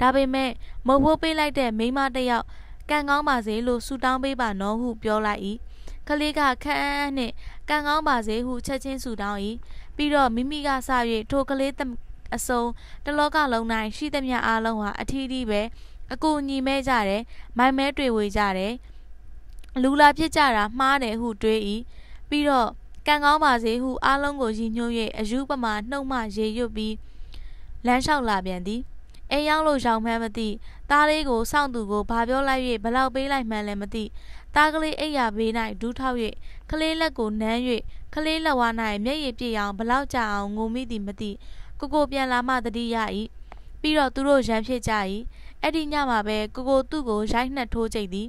ဒါပေမဲ့မဖို့ပေးလိုက်တဲ့မိန်းမတစ်ယောက်ကံကောင်းပါစေလို့ဆုတောင်းပေးပါနော်ဟုပြောလိုက်၏ကလေးကခန်းအန်းအန်းနှင့်ကံကောင်းပါစေဟုချက်ချင်းဆုတောင်း၏ပြီးတော့မိမိကစ၍ထိုကလေးအစုံတလောကလုံး၌ရှိသမျှအားလုံးဟာအထီးတီးပဲအကူညီမဲကြတယ်မိုင်မဲတွေ့ဝေကြတယ်လူလာဖြစ်ကြတာမှားတယ်ဟုတွေး၏ပြီးတော့ကံကောင်းပါစေဟုအားလုံးကိုရည်ညွှန်း၍အယူပမာနှုတ်မှရေရွတ်ပြီးလမ်းလျှောက်လာပြန်သည်အဲရောက်လို့ရောင်မှန်းမသိသားလေးကိုစောင့်သူကိုဘာပြောလိုက်၍ဘလောက်ပေးလိုက်မှန်းလည်းမသိသားကလေးအိပ်ယာဘေး၌ဒူးထောက်၍ကလေးလက်ကိုနမ်း၍ကလေးလက်ဝါး၌မျက်ရည်ပြည့်အောင်ဘလောက်ကြအောင်ငုံမိသည်မသိကိုကိုပြန်လာမှတတိယ၏ပြီးတော့သူတို့ရန်ဖြစ်ကြ၏အဲ့ဒီညမှာပဲကိုကိုသူ့ကိုရိုက်နှက်ထိုးကြိတ်သည်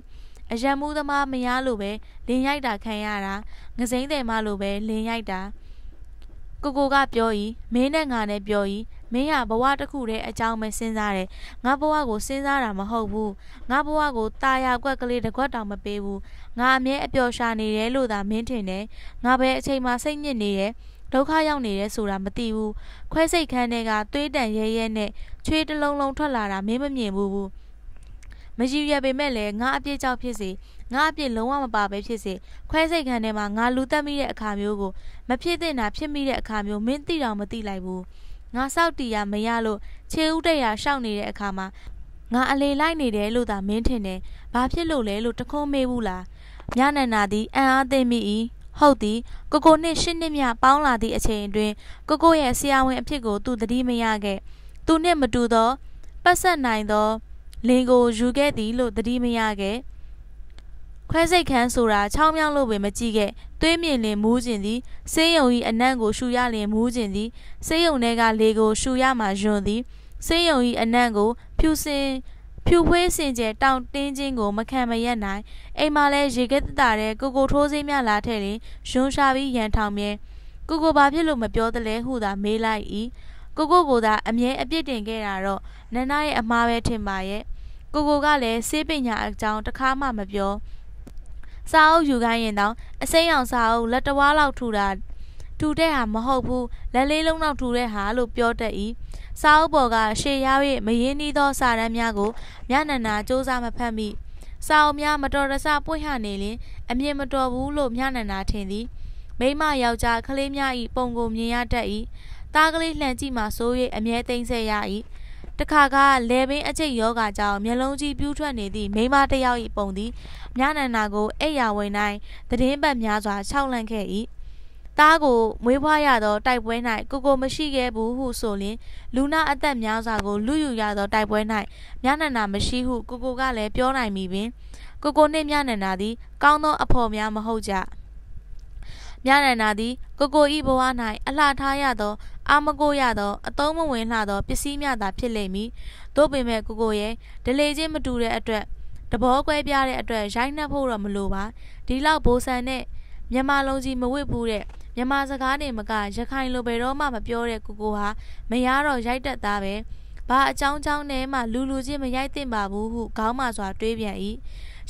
အယံမူးသမားမရလို့ပဲလင်ရိုက်တာခံရတာငစိမ့်တယ်မလို့ပဲလင်ရိုက်တာကိုကိုကပြော၏မင်းနဲ့ငါနဲ့ပြော၏မင်းကဘဝတစ်ခုတည်းအကြောင်းပဲစဉ်းစားတယ်ငါဘဝကိုစဉ်းစားတာမဟုတ်ဘူးငါဘဝကိုตาရကွက်ကလေးတစ်ခွက်တောင်မပေးဘူးငါအမြဲအပျော်ရှာနေတယ်လို့သာမင်းထင်တယ်ငါပဲအချိန်မှစိတ်ညစ်နေတယ်ဒုက္ခရောက်နေရဲဆိုတာမသိဘူးခွဲစိတ်ခန်းထဲကသွေးတန်ရဲရဲနဲ့ချွေးတလုံးလုံးထွက်လာတာမင်းမမြင်ဘူးဘူးမရည်ရပေမဲ့လည်းငါအပြစ်ကြောင့်ဖြစ်စေငါအပြစ်လုံးဝမပါပဲဖြစ်စေခွဲစိတ်ခံထဲမှာငါလူတက်မိတဲ့အခါမျိုးကိုမဖြစ်သင့်တာဖြစ်မိတဲ့အခါမျိုးမင်းသိတော့မသိလိုက်ဘူး။ငါစောက်တီရမရလို့ခြေဥတရရှောက်နေတဲ့အခါမှာငါအလေလိုက်နေတယ်လို့သာမင်းထင်တယ်။ဘာဖြစ်လို့လဲလို့တခုံးမေးဘူးလား။မြနန္ဒာသည်အံ့အားသင့်မိ၏။ဟုတ်သည်ကိုကိုနှင့်ရှစ်နှစ်မြပေါင်းလာသည့်အချိန်အတွင်းကိုကိုရဲ့ဆရာဝန်အဖြစ်ကိုသူသတိမရခဲ့။သူနှင့်မတူသောပတ်ဆက်နိုင်သောလင်ကိုယူခဲ့သည်လို့သတိမရခဲ့။ခွဲစိတ်ခန်းဆိုတာချောင်းမြောင်းလို့ပင်မကြည့်ခဲ့သွေးမြင်လင်မူးကျင်သည်ဆေးရုံဤအနံ့ကို ရှူရလင်မူးကျင်သည်ဆေးရုံထဲကလေကို ရှူရမှယွန်းသည်ဆေးရုံဤအနံ့ကိုဖြူစင်ဖြူဖွေးစင်ကြဲတောင်တင်းခြင်းကိုမခံမရက်နိုင်အိမ်မှာလဲရေကဲတတာတဲ့ကိုကိုထိုးစင်းမြလာထဲ့ရင်ယွန်းရှာပြီးရန်ထောင်မြဲကိုကိုဘာဖြစ်လို့မပြောသလဲဟုသာမေးလိုက်၏ကိုကိုကိုသာအမြဲအပြစ်တင်ခဲ့တာတော့နန္ဒရဲ့အမှားပဲထင်ပါရဲ့ကိုကိုကလည်းဆေးပညာအကြောင်းတစ်ခါမှမပြောစာအုပ်ယူခိုင်းရင်တောင်အစိမ်းအောင်စာအုပ်လက်တဝါးလောက်ထူတာထူတဲ့ဟာမဟုတ်ဘူးလက်လေးလုံးလောက်ထူတဲ့ဟာလို့ပြောတတ်၏စာအုပ်ပေါ်ကရှေ့ရောက်၍မရင်းနှီးသောစာတမ်းများကိုမျက်နှာနာစူးစမ်းမဖတ်မိစာအုပ်များမတော်တဆပွင့်ဟနေလင်အမြင်မတော်ဘူးလို့မျက်နှာနာထင်သည်မိမယောက်ျားကလေးများ၏ပုံကိုမြင်ရတတ်၏သားကလေးလှန်ကြည့်မှဆို၍အမြဲသိမ့်ဆက်ရ၏တခါကလေပင်အချိတ်ယောဂါကြောင့်မျက်လုံးကြီးပြူးထွက်နေသည့်မိန်းမတစ်ယောက်၏ပုံသည်မြနန္နာကိုအိယာဝင်တိုင်းသတင်းပတ်များစွာခြောက်လန့်ခဲ့၏သားကိုမွေးဖွားရသော တိုက်ပွဲ၌ကိုကိုမရှိခဲ့ဘူးဟုဆိုလျင် လူနာအသက်များစွာကိုလူယူရသောတိုက်ပွဲ၌မြနန္နာမရှိဟုကိုကိုကလည်းပြောနိုင်မိပင်ကိုကိုနှင့်မြနန္နာသည်ကောင်းသောအဖော်များမဟုတ်ကြမြနန္နာသည် ကိုကိုဤဘဝ၌အလှထားရသောအာမကိုရသောအသုံးမဝင်လှသောပစ္စည်းများသာ ဖြစ်လိမ့်မည်တို့ပင်မဲ့ကိုကိုရဲ့ဒလေချင်းမတူတဲ့အတွက်တဘောကွဲပြားတဲ့အတွက်ရိုက်နှက်ဖို့တော့မလိုပါဒီလောက်ဘိုးဆန်နဲ့မြန်မာလုံးကြီးမဝစ်ဘူးတဲ့မြန်မာစကားတွေမကရခိုင်လိုဘယ်တော့မှမပြောတဲ့ကိုကိုဟာမရတော့ရိုက်တတ်သားပဲဘာအကြောင်းကြောင်းနဲ့မှလူလူချင်းမရိုက်သင့်ပါဘူးဟုခေါင်းမစွာတွေးပြန်၏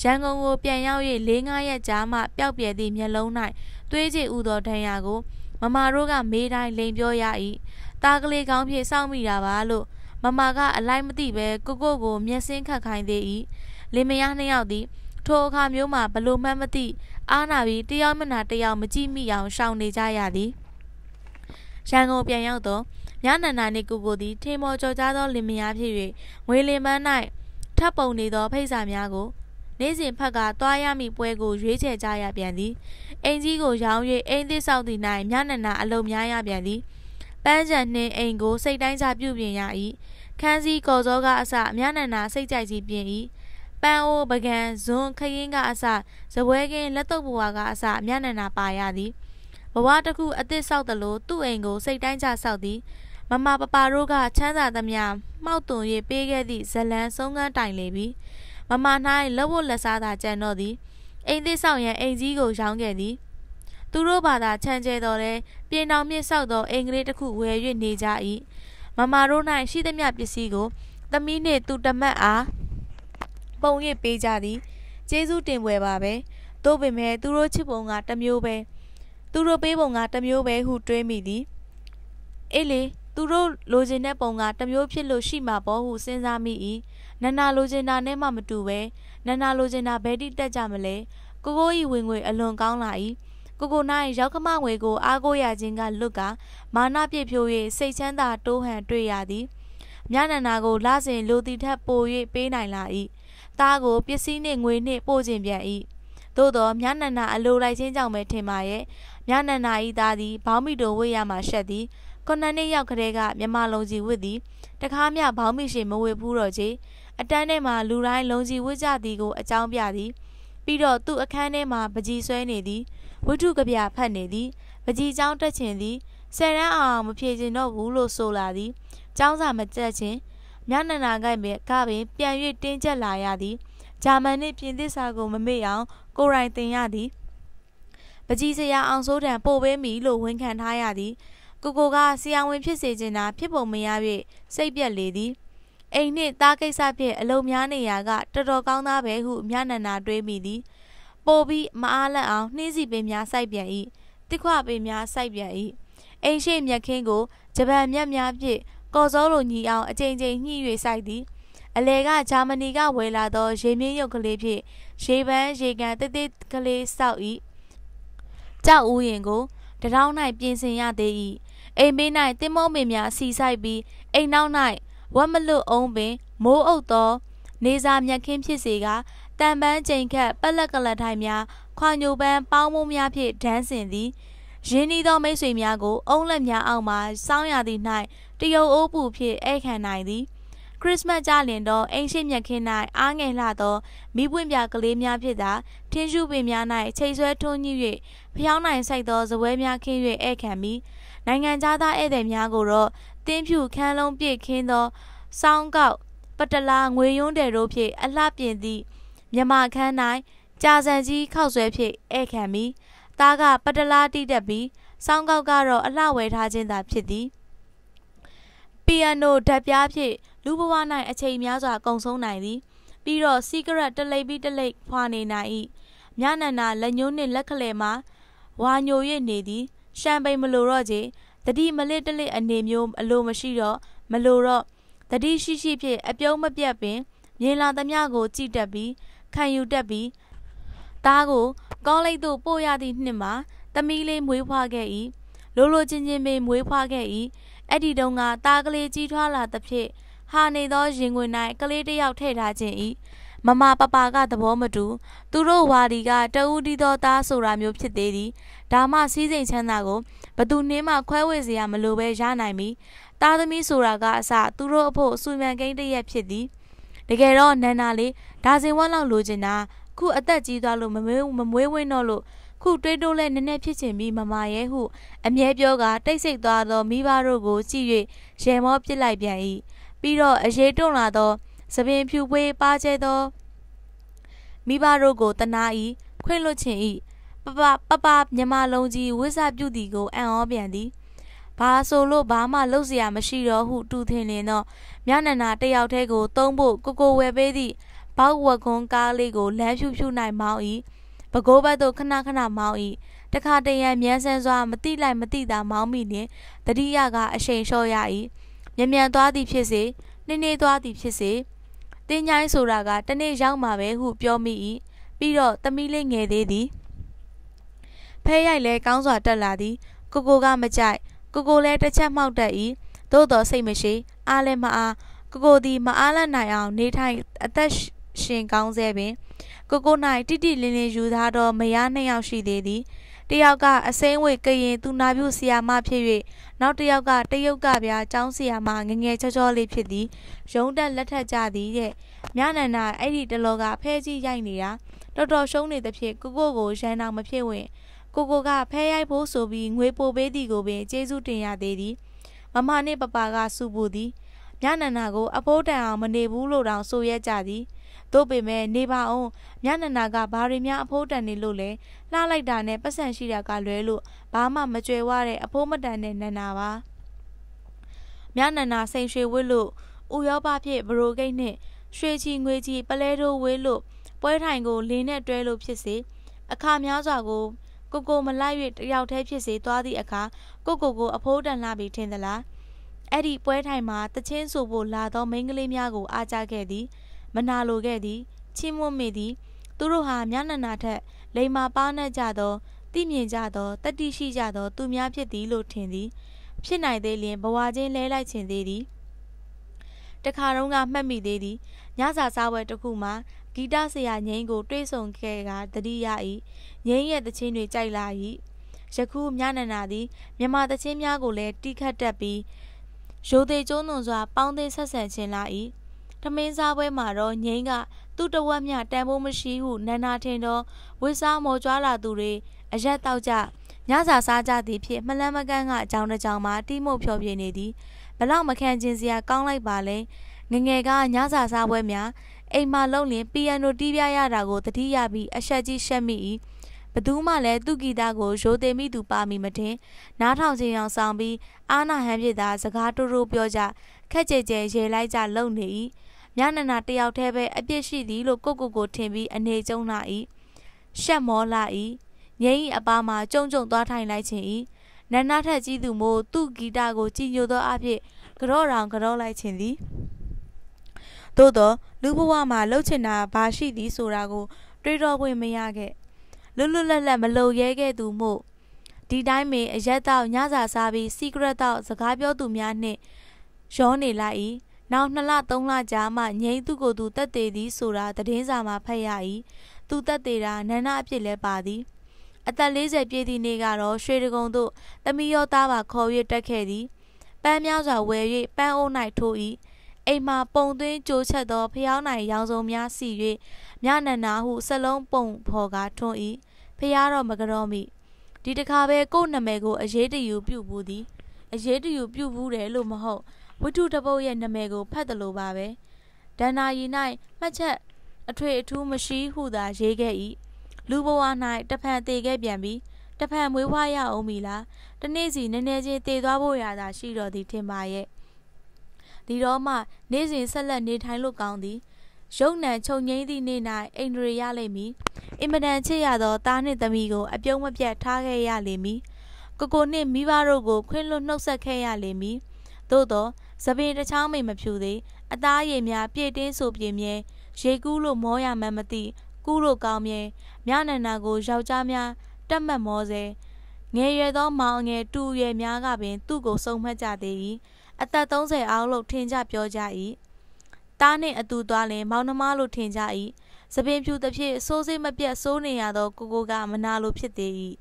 ရန်ကုန်ကိုပြန်ရောက်၍၄-၅ရက်ကြာမှပျောက်ပြဲသည့်မျက်လုံး၌သွေးကြည်ဥသောဒဏ်ရာကိုမမတို့ကမေးတိုင်းလိန်ပြောရ၏တာကလေးကောင်းဖြင့်စောင့်မိတာပါလို့မမက အလိုက်မသိပဲကိုကိုကိုမျက်စင်းခတ်ခိုင်းသေး၏လင်မယားနှစ်ယောက်သည် ထိုအခါမျိုးမှာဘလို့မှမသိအာနာပြီးတယောက်မနာတယောက်မကြည့်မိအောင်ရှောင်နေကြရသည်ရန်ကုန်ပြန်ရောက်တော့ညနန္ဒာနှင့်ကိုကိုသည်ထင်ပေါ်ကျော်ကြားသောလင်မယားဖြစ်၍ငွေလင်ပန်း၌ထပ်ပုံနေသောဖိတ်စာများကိုနေ့စဉ်ဖက်ကသွားရမည့်ပွဲကိုရွေးချယ်ကြရပြန်သည်။အိမ်ကြီးကိုရောင်း၍အိမ်သစ်ဆောက်သည့်၌မျက်နှာနာအလုံများရပြန်သည်။ပန်းချံနှင်းအိမ်ကိုစိတ်တိုင်းကျပြုပြင်ရ၏။ခန်းစည်းကော်စောကအစမျက်နှာနာစိတ်ကြိုက်စီပြင်၏။ပန်းအိုးပကံဇွန်ခရင်ကအစဇပွဲကင်းလက်တော့ဘွားကအစမျက်နှာနာပါရသည်။ဘဝတစ်ခုအသစ်ဆောက်သလိုသူ့အိမ်ကိုစိတ်တိုင်းကျဆောက်သည်မမပပါတို့ကချမ်းသာသမျှမှောက်သွန်၍ပေးခဲ့သည့်ဇလံဆုံးကန်းတိုင်လေပြီမမ၌လက်ဝတ်လက်စားသာကြံတော့သည်အိမ်သစ်ဆောင်ရန်အိမ်ကြီးကိုရောင်းခဲ့သည်သူတို့ဘာသာခြံကျဲတော်လဲပြင်တောင်မြင့်ဆောက်သောအင်္ဂလိပ်တစ်ခုဝယ်၍နေကြ၏မမတို့၌ရှိသမျှပစ္စည်းကိုသမီးနှင့်သူတမတ်အားပုံရစ်ပေးကြသည်ကျေးဇူးတင်ပွဲပါပဲသို့ပေမဲ့သူတို့ချစ်ပုံက တမျိုးပဲသူတို့ပေးပုံက တမျိုးပဲဟုတွေးမိသည်အေးလေသူတို့လိုချင်တဲ့ပုံကတမျိုးဖြစ်လို့ရှိမှာပေါ့ဟုစဉ်းစားမိ၏နနာလိုချင်တာနဲ့မှမတူပဲနနာလိုချင်တာဘယ်တိတက်ကြမလဲကိုကိုဤဝင်ငွေအလွန်ကောင်းလာ၏ကိုကိုနိုင်ရောက်ခမငွေကိုအားကိုးရခြင်းကလွတ်ကမာနပြည့်ဖြိုး၍စိတ်ချမ်းသာတိုးဟန်တွေ့ရသည်မြနန္ဒာကိုလစဉ်လူတီထက်ပို၍ပေးနိုင်လာ၏တားကိုပစ္စည်းနှင့်ငွေနှင့်ပို့ခြင်းပြန်၏သို့သောမြနန္ဒာအလိုလိုက်ခြင်းကြောင့်ပဲထင်ပါရဲ့မြနန္ဒာဤသားသည်ဘောင်းမီတို့ဝေ့ရမှရှက်သည်ခုနှစ်နှစ်ယောက်ကလေးကမြမလုံးကြီးဝစ်သည်တခါမြဘောင်းမီရှင်မဝေဘူးတော့ချေအတန်းထဲမှာလူတိုင်းလုံကြီးဝှက်ကြသည်ကိုအကြောင်းပြသည်ပြီးတော့သူ့အခန်းထဲမှာပကြီးဆွဲနေသည်ဝိထုကပြဖတ်နေသည်ပကြီးเจ้าတက်ချင်သည်ဆယ်တန်းအောင်မဖြေချင်တော့ဘူးလို့ဆိုလာသည်เจ้าစာမကြက်ချင်းညနနာကဲ့ပဲကပင် ပြန်၍တင်းကျက်လာရသည်ဂျာမန်နှင့်ပြင်သစ်စာကိုမမေ့အောင် ကိုရိုင်းတင်ရသည်ပကြီးဆရာအောင်စိုးတံပို့ပေးမိလို့ဝန်ခံထားရသည်ကိုကိုကဆရာဝန်ဖြစ်စေချင်တာဖြစ်ပုံမရ၍စိတ်ပြက်လေသည်အိမ်နှင့်သားကိစ္စဖြင့်အလုံများနေရာကတော်တော်ကောင်းသားပဲဟုမြနန္နာတွေးမိသည်ပိုပြီးမအားလန့်အောင်နှင်းစီပင်များစိုက်ပြန်၏တစ်ခွပင်များစိုက်ပြန်၏အိမ်ရှိမြက်ခင်းကိုဂျပန်မြက်များဖြင့်ကော်စောလိုညီအောင်အကြိမ်ကြိမ်ညှိ၍စိုက်သည်အလဲကဂျာမနီကဝယ်လာသော ရေမြင့်ရုပ်ကလေးဖြင့်ရေပန်းရေကန်တိတ်တိတ်ကလေးဆောက်၏ကြောက်ဥယင်ကိုတရောင်း၌ပြင်ဆင်ရသေး၏အိမ်မေး၌တင်မုံမေများစီဆိုင်ပြီး အိမ်နောက်၌ဝတ်မလွတ်အောင်ပင် မိုးအုပ်သော နေစာမြက်ခင်းဖြစ်စေကတန်ပန်းချိန်ခတ်ပလက်ကလထိုင်များခွာညိုပန်းပေါင်းမိုးများဖြင့်ဒန်းဆင်သည်ရင်းနှီးသောမိတ်ဆွေများကို အုံးလက်များအောက်မှစောင်းရသည်၌တရုတ်အိုးပူဖြင့်ဧခံနိုင်သည်ခရစ်မတ်ကြလင်တော့အင်းရှိမြက်ခင်း၌အားငယ်လှသောမိပွင့်ပြကလေးများဖြစ်သာထင်းရှုပင်များ၌ချိတ်ဆွဲထွန်းညှိ၍ဖျောင်းနိုင်ဆိုင်သောဇပွဲများခင်း၍ဧည့်ခံပြီးနိုင်ငံသားသားဧည့်သည်များကိုတော့တင်းဖြူခန်းလုံးပြည့်ခင်းသောစောင်းကောက်ပတလာငွေယွန်းတယ်တို့ဖြင့်အလှပြင်သည့်မြမခန်း၌ကြာစံကြီးခောက်ဆွဲဖြင့်ဧခံပြီးသားကပတလာတိတက်ပြီးစောင်းကောက်ကတော့အလှဝဲထားခြင်းသာဖြစ်သည်ပီယန်နိုဓာတ်ပြားဖြင့်လူဘဝ၌အချိန်များစွာကုံဆုံးနိုင်သည်ပြီးတော့စီဂရက်တလိပ်ပြီးတလိပ်ဖွာနေနိုင်၏ညနန္နာလက်ညှိုးနှင့်လက်ခလဲမှာဝါညို၍နေသည် ရှမ်ပိန်မလိုတော့ချေတတိမလစ်တလစ်အနေမျိုးအလိုမရှိတော့မလိုတော့တတိရှိရှိဖြင့်အပြုံးမပြတ်ပင်မြင်လာသမျှကို ကြည့်တတ်ပြီးခံယူတတ်ပြီးသားကိုကောင်းလိုက်သို့ပို့ရသည့်နှစ်မှာသမီးလေးမွေးဖွားခဲ့၏လိုလိုချင်းချင်းပင်မွေးဖွားခဲ့၏အဲ့ဒီတုန်းကသားကလေးကြီးထွားလာသဖြင့်ဟာနေသောရင်ခွင်၌ကလေးတစ်ယောက်ထည့်ထားခြင်း၏မမပပကသဘောမတူသူတို့ဝါဒီကတဦးတီသောသားဆိုတာမျိုးဖြစ်သေးသည်ဒါမှစည်းစိမ်ချမ်းသာကိုဘသူနှင်းမှခွဲဝေစရာမလိုဘဲရနိုင်ပြီသားသမီးဆိုတာကအစသူတို့အဖို့အစုံံကိန်းတရက်ဖြစ်သည်တကယ်တော့နန္နာလေးဒါဇင်ဝက်လောက်လိုချင်တာခုအသက်ကြီးသွားလို့မမွေးမမွေးဝင်းတော့လို့ခုတွေးတိုးလဲနည်းနည်းဖြစ်ချင်ပြီးမမရဲ့ဟုအမြဲပြောကတိတ်ဆိတ်သွားသောမိဘတို့ကို ကြည့်၍ရေမောပစ်လိုက်ပြန်၏ပြီးတော့အရေးတွန့်လာသောသပင်ဖြူပွေးပါကျဲသောမိဘတို့ကိုတနာ၏ခွင့်လွှတ်ခြင်း၏ပပပမြမလုံးကြီးဝိဇပြုသည်ကိုအံ့ဩပြန်သည်ဘာဆိုလို့ဘာမှလုပ်เสียမရှိတော့ဟုတူထင်လင်တော့မြနန္ဒာတယောက်တည်းကို သုံးဖို့ကိုကိုဝယ်ပေးသည့်ဘောက်ဝက်ခွန်ကားလေးကိုလမ်းဖြူဖြူနိုင်မောင်း၏ပကိုးဘက်သို့ခဏခဏမောင်း၏တခါတရံမြန်းဆန်းစွာမတိလိုက်မတိတာမောင်းမိလင်တတိယကအရှိန်လျှော့ရ၏မြ мян သွားသည်ဖြစ်စေနှင်းနှေးသွားသည်ဖြစ်စေတင်းញိုင်းဆိုတာကတနေ့ရောက်မှာပဲဟုပြောမိ၏ပြီးတော့သမီးလေးငယ်သေးသည်ဖဲရိုက်လဲကောင်းစွာတက်လာသည်ကိုကိုကမကြိုက်ကိုကိုလည်းတစ်ချက်မှောက်တတ်၏သို့တော်စိတ်မရှိအားလည်းမအားကိုကိုသည်မအားလန့်နိုင်အောင် နေထိုင်အသက်ရှင်ကောင်းစေပင်ကိုကို၌တိတိလင်းလင်းယူထားသောမယားနှစ်ယောက်ရှိသေးသည်တယောက်ကအစိမ်းဝေကရင်သူနာပြုဆီယာမဖြစ်၍နောက်တယောက်ကတရုတ်ကပြားចောင်းဆီယာမငငယ်ချောချောလေးဖြစ်သည်ရုံးတက်လက်ထက်ကြသည်တဲ့မြနန္ဒာအဲ့ဒီတလောကဖဲကြီးရိုက်နေတာတော်တော်ရှုံးနေသဖြင့်ကိုကိုကိုရန်အောင်မဖြစ်ဝင်ကိုကိုကဖဲရိုက်ဖို့ဆိုပြီးငွေပိုပေးသည်ကိုပင်ကျေးဇူးတင်ရသေးသည်မမနှင့်ပပကစူပူသည်မြနန္ဒာကိုအဖိုးတန်အောင် မနေဘူးလို့တောင်ဆိုရကြသည်တို့ပေမဲ့နေပါအောင်မြနန္ဒာကဘာတွေများအဖိုးတန်နေလို့လဲလှလိုက်တာနဲ့ပတ်စံရှိတာကလွဲလို့ဘာမှမကြွယ်ဝတဲ့အဖိုးမတန်တဲ့နန္ဒာပါမြနန္ဒာစိန်ရွှေဝစ်လို့ဥရောပဖြစ်ဘရိုဂိတ်နဲ့ရွှေချီငွေချီပလဲတိုးဝေးလို့ပွဲထိုင်ကိုလင်းနဲ့တွဲလို့ဖြစ်စေအခါများစွာကိုကိုကိုမလိုက်၍တယောက်တည်းဖြစ်စေသွားသည့်အခါကိုကိုကိုအဖိုးတန်လာပြီထင်သလားအဲ့ဒီပွဲထိုင်မှာတချင်းဆိုဖို့လာသောမိန်းကလေးများကိုအားကြခဲ့သည်မနာလိုခဲ့သည်ချင်းမွတ်မိသည် သူတို့ဟာမျက်နှာနာထက်လိမ္မာပါးနှက်ကြသောသိမြင်ကြသောတတိရှိကြသော သူများဖြစ်သည်လို့ထင်သည်ဖြစ်နိုင်သေးလျင်ဘဝချင်းလဲလိုက်ခြင်းသေးသည်တခါတော့ကမှတ်မိသေးသည်ညစာစားပွဲတစ်ခုမှာဂီတဆရာငိမ့်ကိုတွေးဆုံခဲ့ကတတိယဤငိမ့်ရဲ့တခြင်းတွေကြိုက်လာ၏ယခုမြနန္ဒာသည်မြမတခြင်းများကိုလည်းတိခတ်တတ်ပြီးရိုသေကျုံးသွန်စွာပေါင်းသေးဆက်ဆံခြင်းလာ၏ထမင်းစားပွဲမှာတော့ငိမ့်ကသူ့တဝက်မျှတန်ဖိုးမရှိဟုနန္ဒာထင်သောဝိစားမော်ကြွားလာသူတွေအရက်တောက်ကြညစာစားကြသည်ဖြင့်မလန်းမကန်းကအကြောင်းတစ်ကြောင်မှာတိမုတ်ဖြောပြေနေသည်ဘလောက်မခံကျင်စရာကောင်းလိုက်ပါလဲငငယ်ကညစာစားပွဲများအိမ်မှာလုံးလင်ပီယန်နိုတီးပြရတာကိုတတိယပြီးအဆက်ကြီးရှက်မိ၏ဘသူမှလည်းသူ့ဂီတကိုရိုသေမိသူပါမိမထင်နားထောင်ခြင်းအောင်ဆောင်ပြီးအာနာဟန်ဖြစ်သာစကားတိုးတိုးပြောကြခက်ကြဲကြဲရေလိုက်ကြလုံနေ၏ညနနာတယောက်တည်းပဲအပြစ်ရှိသည်လို့ကိုကိုကိုထင်ပြီးအနေကျုံလာ၏ရှက်မောလာ၏ငိမ့်၏အပါမှာကြုံကြုံသွားထိုင်လိုက်ခြင်း၏နန္နာထက်ကြီးသူမို့သူ့ဂီတကိုကြည်ညိုသောအဖြစ်ကြော့ရောင်ကြော့လိုက်ခြင်းသည်သို့တော့လူဘဝမှာလှုပ်ချင်တာဘာရှိသည်ဆိုတာကိုတွေးတော့ခွင့်မရခဲ့လွတ်လွတ်လပ်လပ်မလုံရဲခဲ့သူမို့ဒီတိုင်းပင်အရက်တော့ညစာစားပြီး secret တော့စကားပြောသူများနှင့်ရောနေလိုက်၏နောက်နှစ်လသုံးလကြာမှငိမ့်သူကိုယ်သူတက်သေးသည် ဆိုတာသတင်းစာမှာဖတ်ရ၏သူတက်သေးတာနန္ဒအဖြစ်လဲပါသည် အသက်40ပြည့်သည့်နေ့ကတော့ရွှေဒဂုံသို့သမီးရောသားပါခေါ်၍တက်ခဲ့သည်ပန်းများစွာဝယ်၍ပန်းအုပ်၌ထိုး၏အိမ်မှပုံသွင်းကြိုချက်သောဖျောင်းနိုင်ရောင်စုံများစီ၍မြနန္နာဟုစလုံးပုံဖော်ကထွန်း၏ဖျားတော့မကြောမိဒီတခါပဲကို့နာမည်ကိုအရေးတယူပြုတ်ဘူးသည်အရေးတယူပြုတ်ဘူးတယ်လို့မဟုတ်ဝတ္ထုတပုတ်ရဲ့နာမည်ကိုဖတ်တယ်လို့ပါပဲဒန္နာရီ၌မှတ်ချက် အထွေအထူးမရှိဟုသာ ရေးခဲ့၏လူဘဝ၌တဖန်သေးခဲ့ပြန်ပြီးတဖန်မွေးဖွားရအောင်မီလားတနေ့စီနည်းနည်းချင်းသေသွားဖို့ရတာရှိတော်သည်ထင်ပါရဲ့ဒီတော့မှ နေ့စဉ်ဆက်လက်နေထိုင်လို့ကောင်းသည်ရုပ်နံချုပ်ငိမ့်သည့်နေ့၌အိန္ဒြေရလိမ့်မည်အင်မတန်ချစ်ရသောသားနှင့်သမီးကိုအပြုံးမပြတ်ထားခဲ့ရလိမ့်မည်ကိုကိုနှင့်မိဘတို့ကို ခွင်းလွတ်နှုတ်ဆက်ခဲ့ရလိမ့်မည်သို့သောသပင်တစ်ချောင်းမိမဖြူသေးအသားရည်များပြည့်တင်းဆိုပြင်းမြဲရေကူးလို့မောရမှန်းမသိကူးလို့ကောင်းမြဲမြနန္နာကိုယောက်ျားများတတ်မှတ်မောစေငယ်ရွယ်သောမောင်ငယ်တူရွယ်များကပင်သူ့ကိုစုံမှတ်ကြသေး၏အသက်30အောက်လို့ထင်ကြပြောကြ၏တားနှင့်အတူသွားလင်မောင်နှမလို့ထင်ကြ၏စပင်ဖြူသည်ဖြင့်စိုးစိမပြတ်စိုးနေရသောကိုကိုကမနာလိုဖြစ်သေး၏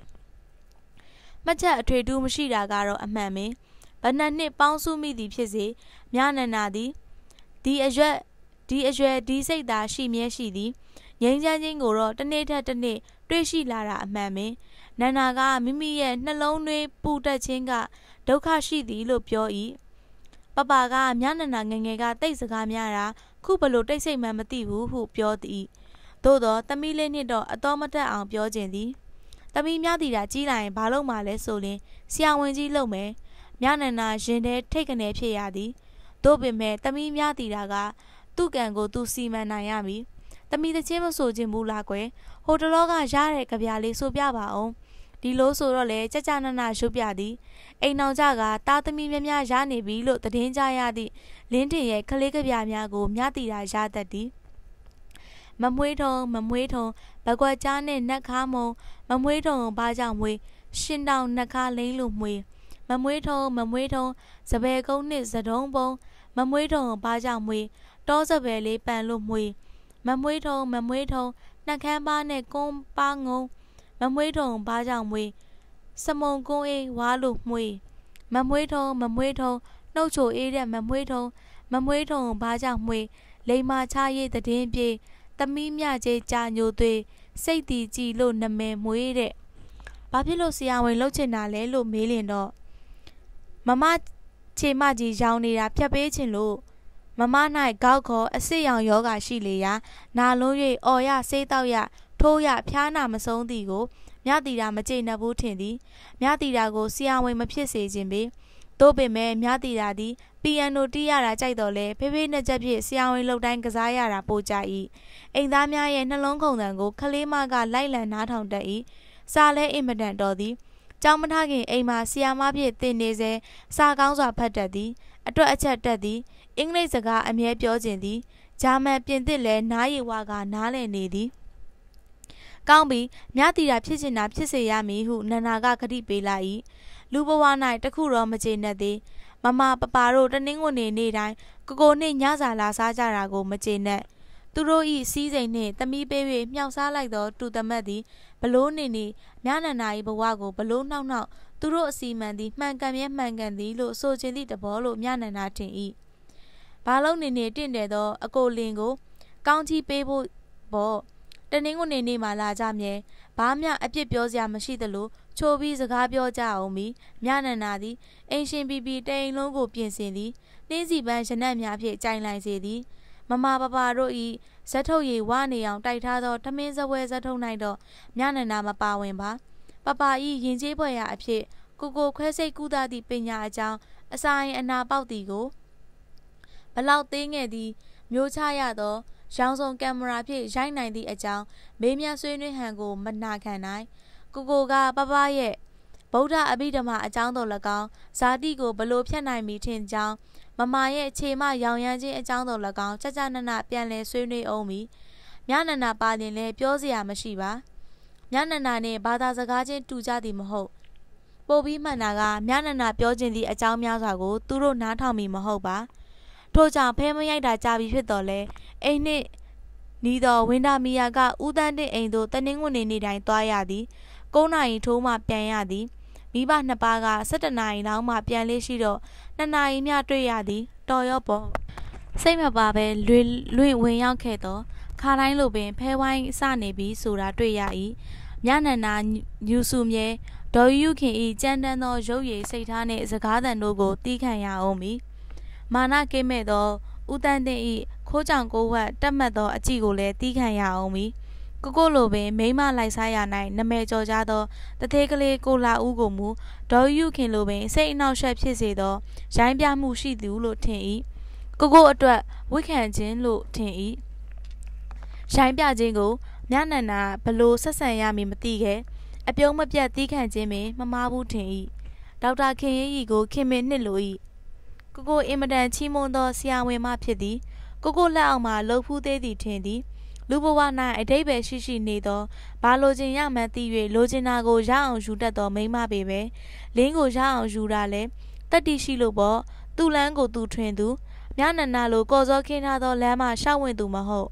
မှတ်ချက်အထွေထူးမရှိတာကတော့အမှန်ပဲဘဏ္ဍနှစ်ပေါင်းစုမိသည်ဖြစ်စေမြနန္နာသည်ဒီအရွက်ဒီအရွယ်ဒီစိတ်သာရှိမြဲရှိသည်ငြိမ်းချမ်းခြင်းကိုတော့တစ်နေ့ထက်တစ်နေ့တွေ့ရှိလာတာအမှန်ပဲနန္နာကမိမိရဲ့နှလုံးသွင်းပူတက်ခြင်းကဒုက္ခရှိသည်လို့ပြော၏ပပကမြနနာငငယ်ကတိတ်စကားများတာခုဘလို့တိတ်ဆိတ်မှမသိဘူးဟုပြောသည်သို့တော့သမီးလေးနှစ်တော့အတော်မတက်အောင်ပြောခြင်းသည်သမီးများတည်တာကြီးလိုက်ရင်ဘာလုပ်မှလဲဆိုရင်ဆရာဝန်ကြီးလုပ်မယ်မြနန္ဒာရင်ထဲထိတ်ကနေဖြစ်ရသည်တို့ပင်မဲ့သမီးများတည်တာကသူ့ကံကိုသူစီမံနိုင်ရမည်သမီးတချင်းမဆိုခြင်းဘူးလားကွယ်ဟိုတလောကရတဲ့ကြပြားလေးဆိုပြပါအောင်ဒီလိုဆိုတော့လေကြကြနနရုပ်ပြသည်အိမ်အောင်ကြကတာသမီများများရနေပြီလို့သတင်းကြရသည့်လင်းတင်ရဲ့ခလေးကပြားများကိုမျှတီတာရတတ်သည်မမွေးထုံမမွေးထုံဘကွက်ကြားနဲ့နှက်ခါမုံမမွေးထုံဘာကြောင့်မွေးရှင်တောင်နှက်ခါလိမ့်လို့မွေးမမွေးထုံမမွေးထုံစပယ်ကုန်းနဲ့ဇဒုံပုံမမွေးထုံဘာကြောင့်မွေးတောစပယ်လေးပန်လို့မွေးမမွေးထုံမမွေးထုံနှက်ခမ်းပါနဲ့ကုန်းပါငုံမမွေးထုံဘာကြောင့်မွေးစမုံကုန်းအေးဝါလို့မွေးမမွေးထုံမမွေးထုံနှုတ်ချိုအေးတဲ့မမွေးထုံမမွေးထုံဘာကြောင့်မွေးလိမ္မာချရေးတည်င်းပြေသမီးမြကျေးကြာညိုသွေးစိတ်တီကြည်လို့နမဲမွေးတဲ့ဘာဖြစ်လို့ဆရာဝန်လှုပ်ချင်တာလဲလို့မေးလင်တော့မမခြေမကြီးရောင်နေတာဖြတ်ပေးခြင်းလို့မမ၌ကောက်ခေါ်အစစ်ရောင်ယောဂါရှိလေရာ နာလုံး၍အော်ရဆေးတောက်ရထို့ရဖျားနာမဆုံးသည်ကိုမြတိတာမကြိတ်နှက်ဘူးထင်သည်မြတိတာကိုဆီယဝင်မဖြစ်စေခြင်းပေသို့ပေမဲ့မြတိတာသည်ပီယန်နိုတီးရတာကြိုက်တော်လဲဖေးဖေးနှစ်ချက်ဖြင့်ဆီယဝင်လှုပ်တိုင်းကစားရတာပိုကြ၏အိမ်သားများရဲ့နှလုံးခုန်သံကိုခလေးမကလိုက်လံနားထောင်တတ်၏စာလဲအင်မတန်တော်သည်ကြောင်မထခင်အိမ်မှာဆီယာမဖြင့်တင်နေစေစာကောင်းစွာဖတ်တတ်သည်အတွက်အချက်တက်သည်အင်္ဂလိပ်စကားအမြဲပြောကျင်သည်ဂျာမန်ပြင်သစ်လည်းနားရည်ဝါကနားလည်နေသည်ကောင်းပြီမြတီတာဖြစ်ချင်တာဖြစ်စေရမည်ဟုနန္နာကဂတိပေးလိုက်၏လူဘဝ၌တခုတော့မကျေနပ်သေးမမပပါတို့တနင်္ဂနွေနေ့တိုင်းကိုကိုနှင့်ညစာလာစားကြတာကိုမကျေနပ်သူတို့၏စီးစိမ်နှင့်သမီးပေး၍မြှောက်စားလိုက်သောတူသမက်သည်ဘလို့နေနေမြနန္နာ၏ဘဝကိုဘလို့နှောက်နှောက်သူတို့အစီမံသည်မှန်ကန်မြဲမှန်ကန်သည်လို့ဆိုချင်သည့်တဘောလို့မြနန္နာထင်၏ဘာလုံးနေနေတင့်တယ်သောအကိုလင်ကိုကောင်းချီးပေးဖို့ပေါ့တနင်္ဂနွေနေ့မှလာကြမြဲဘာမှအပြစ်ပြောစရာမရှိသလိုချိုးပြီးစကားပြောကြအောင်ပြီးမြနန္နာသည်အင်ရှင်ပီပီတိန်လုံးကိုပြင်ဆင်သည်နှင်းစီပန်းရနက်များဖြင့်ကြိုင်လိုက်စေသည်မမပပါတို့ဤဇက်ထုတ်ရည်ဝနေအောင်တိုက်ထားသောထမင်းစပွဲဇက်ထုတ်၌တော့မြနန္နာမပါဝင်ပါပပဤယင်ကျေးပွဲရာအဖြစ်ကိုကိုခွဲစိတ်ကူးသားသည့်ပညာအကြောင်းအစာရင်အနာပေါက်သည်ကိုဘလောက်သေးငယ်သည်မျိုးချရသောရောင်စုံကင်မရာဖြင့်ရိုက်နိုင်သည့်အကြောင်းမေးမြန်းဆွေးနွေးဟန်ကို မနာခံနိုင်ကိုကိုကပပရဲ့ဗုဒ္ဓအဘိဓမ္မာအကြောင်းတော်၎င်းဇာတိကိုဘလို့ဖြတ်နိုင်ပြီထင်ကြောင်းမမရဲ့ခြေမရောင်ရမ်းခြင်းအကြောင်းတော်၎င်းကြကြနနပြန်လဲဆွေးနွေးအောင်ပြီမြနန္ဒပါရင်လဲပြောစရာမရှိပါမြနန္ဒနဲ့ဘာသာစကားချင်းတူကြသည်မဟုတ်ပို့ပြီးမှန်တာကမြနန္ဒပြောခြင်းသည့်အကြောင်းများစွာကိုသူတို့နားထောင်မိမဟုတ်ပါ။ထို့ကြောင့်ဖဲမရိုက်တာကြပြီဖြစ်တော်လဲအိမ်နှင့်နီးသောဝင်းဒမီယာကဦးတန်းတဲ့အိမ်သို့တနင်္ဂနွေနေ့တိုင်းသွားရသည်9နာရီထိုးမှပြန်ရသည်မိဘနှစ်ပါးက17နာရီလောက်မှပြန်လေးရှိတော့2နာရီမြတွေ့ရသည်တော်ရော့ပေါ်စိတ်မပါပဲလွေလွေဝင်ရောက်ခဲ့တော့ခါတိုင်းလိုပင် ဖဲဝိုင်းစနေပြီဆိုတာတွေ့ရ၏မြနန္နာညူစုမြဲဒေါ်ယူခင်ဤကြမ်းတမ်းသောရုပ်ရည်စိတ်ထားနှင့်စကားသံတို့ကိုတီးခံရအောင်မည်မာနကင်းမဲ့သောဦးတန်းတင်ဤခိုးကြောင်ကိုဝတ်တက်မှတ်သောအကြည့်ကိုလည်းတီးခံရအောင်ပြီကိုကိုလိုပင်မိမလိုက်စားရ၌နမဲကြော်ကြသောတသေးကလေးကိုလာဦးကိုမူဒေါ်ယူခင်လိုပင်စိတ်အနှောက်အယှက်ဖြစ်စေသောရိုင်းပြမှုရှိသူလို့ထင်၏ကိုကိုအတွက်ဝိခံခြင်းလို့ထင်၏ရိုင်းပြခြင်းကိုမြနန္နာဘလို့ဆက်ဆံရမည်မသိခဲ့အပြုံးမပြတ်တီးခန့်ခြင်းပင်မမားဘူးထင်၏ဒေါက်တာခင်ရင်ဤကိုခင်မင်နှစ်လို၏ကိုကိုအင်မတန်ချီးမွမ်းသောဆရာဝန်မဖြစ်သည်ကိုကိုလက်အောက်မှာလှုပ်ဖူးသေးသည်ထင်သည် လူဘဝ၌အတိတ်ပဲရှိရှိနေသောဘာလိုချင်ရမှန်းသိ၍လိုချင်တာကိုရအောင်ယူတတ်သောမိမပေပဲလင်းကိုရအောင်ယူတာလဲတတ္တိရှိလို့ပေါ့သူ့လန်းကိုသူထွင်သူမြနန္နာလိုကော်စောခင်းထားသောလမ်းမှာရှောက်ဝင်သူမဟုတ်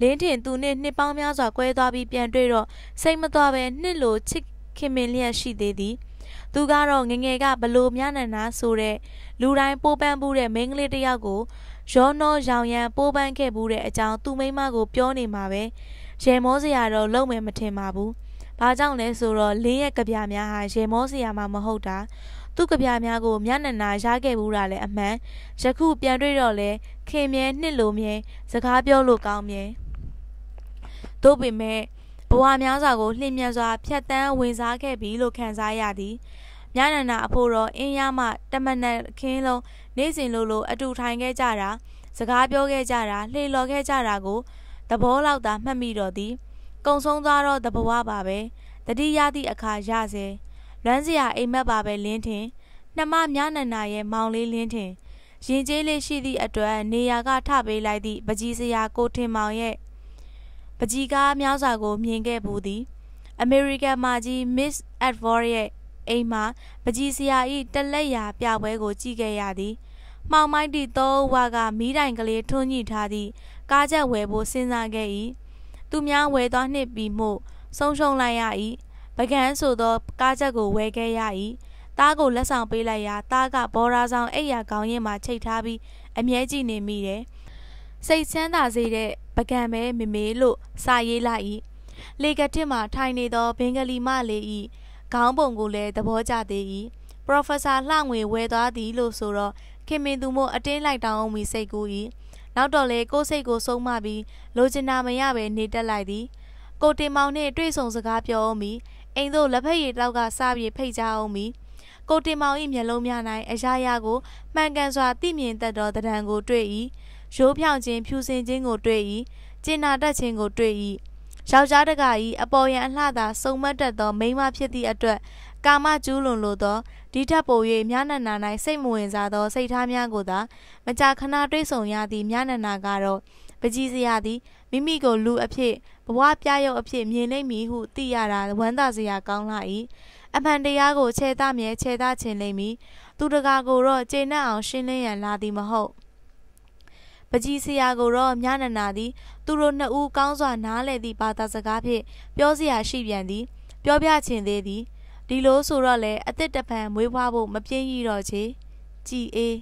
လင်းထင်သူနှင့်နှစ်ပေါင်းများစွာကွဲသွားပြီးပြန်တွေ့တော့စိတ်မသွားပဲနှစ်လိုချစ်ခင်မင်လျက်ရှိသေးသည်သူကတော့ငငယ်ကဘလို့မြနန္နာဆိုတဲ့လူတိုင်းပိုးပန်းမှုတဲ့မိန်းကလေးတယောက်ကိုရောနောရောင်ရန်ပိုးပန်းခဲ့မှုတဲ့အကြောင်းသူ့မိန်းမကိုပြောနေမှာပဲရေမောစရာတော့လုံမယ်မထင်ပါဘူး။ဘာကြောင့်လဲဆိုတော့လင်းရဲ့ကြပြများဟာရေမောစရာမှမဟုတ်တာသူ့ကြပြများကိုမျက်နှာနာရခဲ့ဘူးတာလည်းအမှန်ယခုပြန်တွေ့တော့လဲခင်မြဲနှစ်လိုမြဲစကားပြောလို့ကောင်းမြဲတို့ပေမဲ့ဘဝများစွာကိုလှည့်မြစွာဖြတ်တန်းဝင်စားခဲ့ပြီလို့ခံစားရသည်။မြနန္ဒာအဖို့တော်အင်းရမတမနခင်းလုံးနေစဉ်လိုလို အတူထိုင်ခဲ့ကြတာစကားပြောခဲ့ကြတာလှေလော်ခဲ့ကြတာကိုသဘောလောက်သာမှတ်မိတော်သည်ကုံဆုံးသွားတော့သဘဝပါပဲတတိယသည့်အခါရစေလွမ်းစရာအိမ်မက်ပါပဲလင်းထင်နှမမြနန္ဒာရဲ့မောင်လေးလင်းထင်ရင်ကျေးလေးရှိသည့်အတွက်နေရာကထပေးလိုက်သည့်ပကြီးစရာကိုထင်မောင်ရဲ့ပကြီးကားများစွာကိုမြင်ခဲ့ဘူးသည်အမေရိကန်မကြီး Miss Advor ရဲ့အိမ်မှာပကြီးစရာဤတလက်ရာပြပွဲကို ကြည့်ခဲ့ရသည်မှောင်မိုက်သည့်သုံးဝါကမီးတိုင်ကလေးထွန်းညှိထားသည့်ကားချက်ဝယ်ဖို့စဉ်းစားခဲ့၏သူများဝယ်သွားနှစ်ပြီးမှဆုံးရှုံးလိုက်ရ၏ပကန်းဆိုသောကားချက်ကိုဝယ်ခဲ့ရ၏သားကိုလက်ဆောင်ပေးလိုက်ရာသားကဘော်ရာဆောင်အိပ်ရာခေါင်းရင်းမှာချိတ်ထားပြီးအမြဲကြည့်နေမိတယ်စိတ်ချမ်းသာစေတဲ့ပကံပဲမေမေလို့စာရေးလိုက်၏လေကထစ်မှာထိုင်နေသောဘင်္ဂလီမလေး၏ခေါင်းပုံကိုလည်းသဘောကျသေး၏ပရိုဖက်ဆာလှငွေဝဲသွားသည်လို့ဆိုတော့ခင်မင်သူမို့အတင်းလိုက်တောင်းအောင်မိစိတ်ကူ၏နောက်တော့လေကိုစိတ်ကိုဆုံးမပြီးလိုချင်တာမရပဲနေတက်လိုက်သည်ကိုတင်မောင်နဲ့တွေ့ဆုံစကားပြောအောင်ပြီးအိမ်သို့လက်ဖက်ရည်တောက်ကစပြေဖိတ်ကြအောင်ပြီးကိုတင်မောင်၏မျက်လုံးများ၌အရာရာကိုမှန်ကန်စွာသိမြင်တတ်သောတံတန်ကိုတွေ့၏ရိုးဖြောင်ခြင်းဖြူစင်ခြင်းကိုတွေ့၏ကျင်နာတတ်ခြင်းကိုတွေ့၏ယောက်ျားတကာကြီးအပေါ်ယံအလှသာစုံမတ်တတ်သောမိန်းမဖြစ်သည့်အတွက် ကာမကျူးလွန်လိုသောဒီထက်ပို၍မြနန္နာ၌စိတ်မဝင်စားသော စိတ်ထားများကိုသာ မကြာခဏတွေးဆုံရသည့်မြနန္နာကတော့ပကြီးစရာသည်မိမိကိုလူအဖြစ်ဘဝပြရုပ်အဖြစ်မြင်လိမ့်မည်ဟုသိရတာဝမ်းသာစရာကောင်းလာ၏အမှန်တရားကိုခြေသားမြဲခြေသားခြင်းလိမ့်မည်သူတကာကိုတော့ကျေနပ်အောင်ရှင်းလင်းရန်လာသည်မဟုတ်ပကြီးဆရာကိုတော့မြနန္ဒာသည် သူတို့နှစ်ဦးကောင်းစွာနားလည်သည့်ဘာသာစကားဖြင့် ပြောစရာရှိပြန်သည်ပြောပြချင်သေးသည်ဒီလိုဆိုတော့လေအစ်စ်တပံမွေးဖွားဖို့မပြင်းရတော့ချေကြည်အေး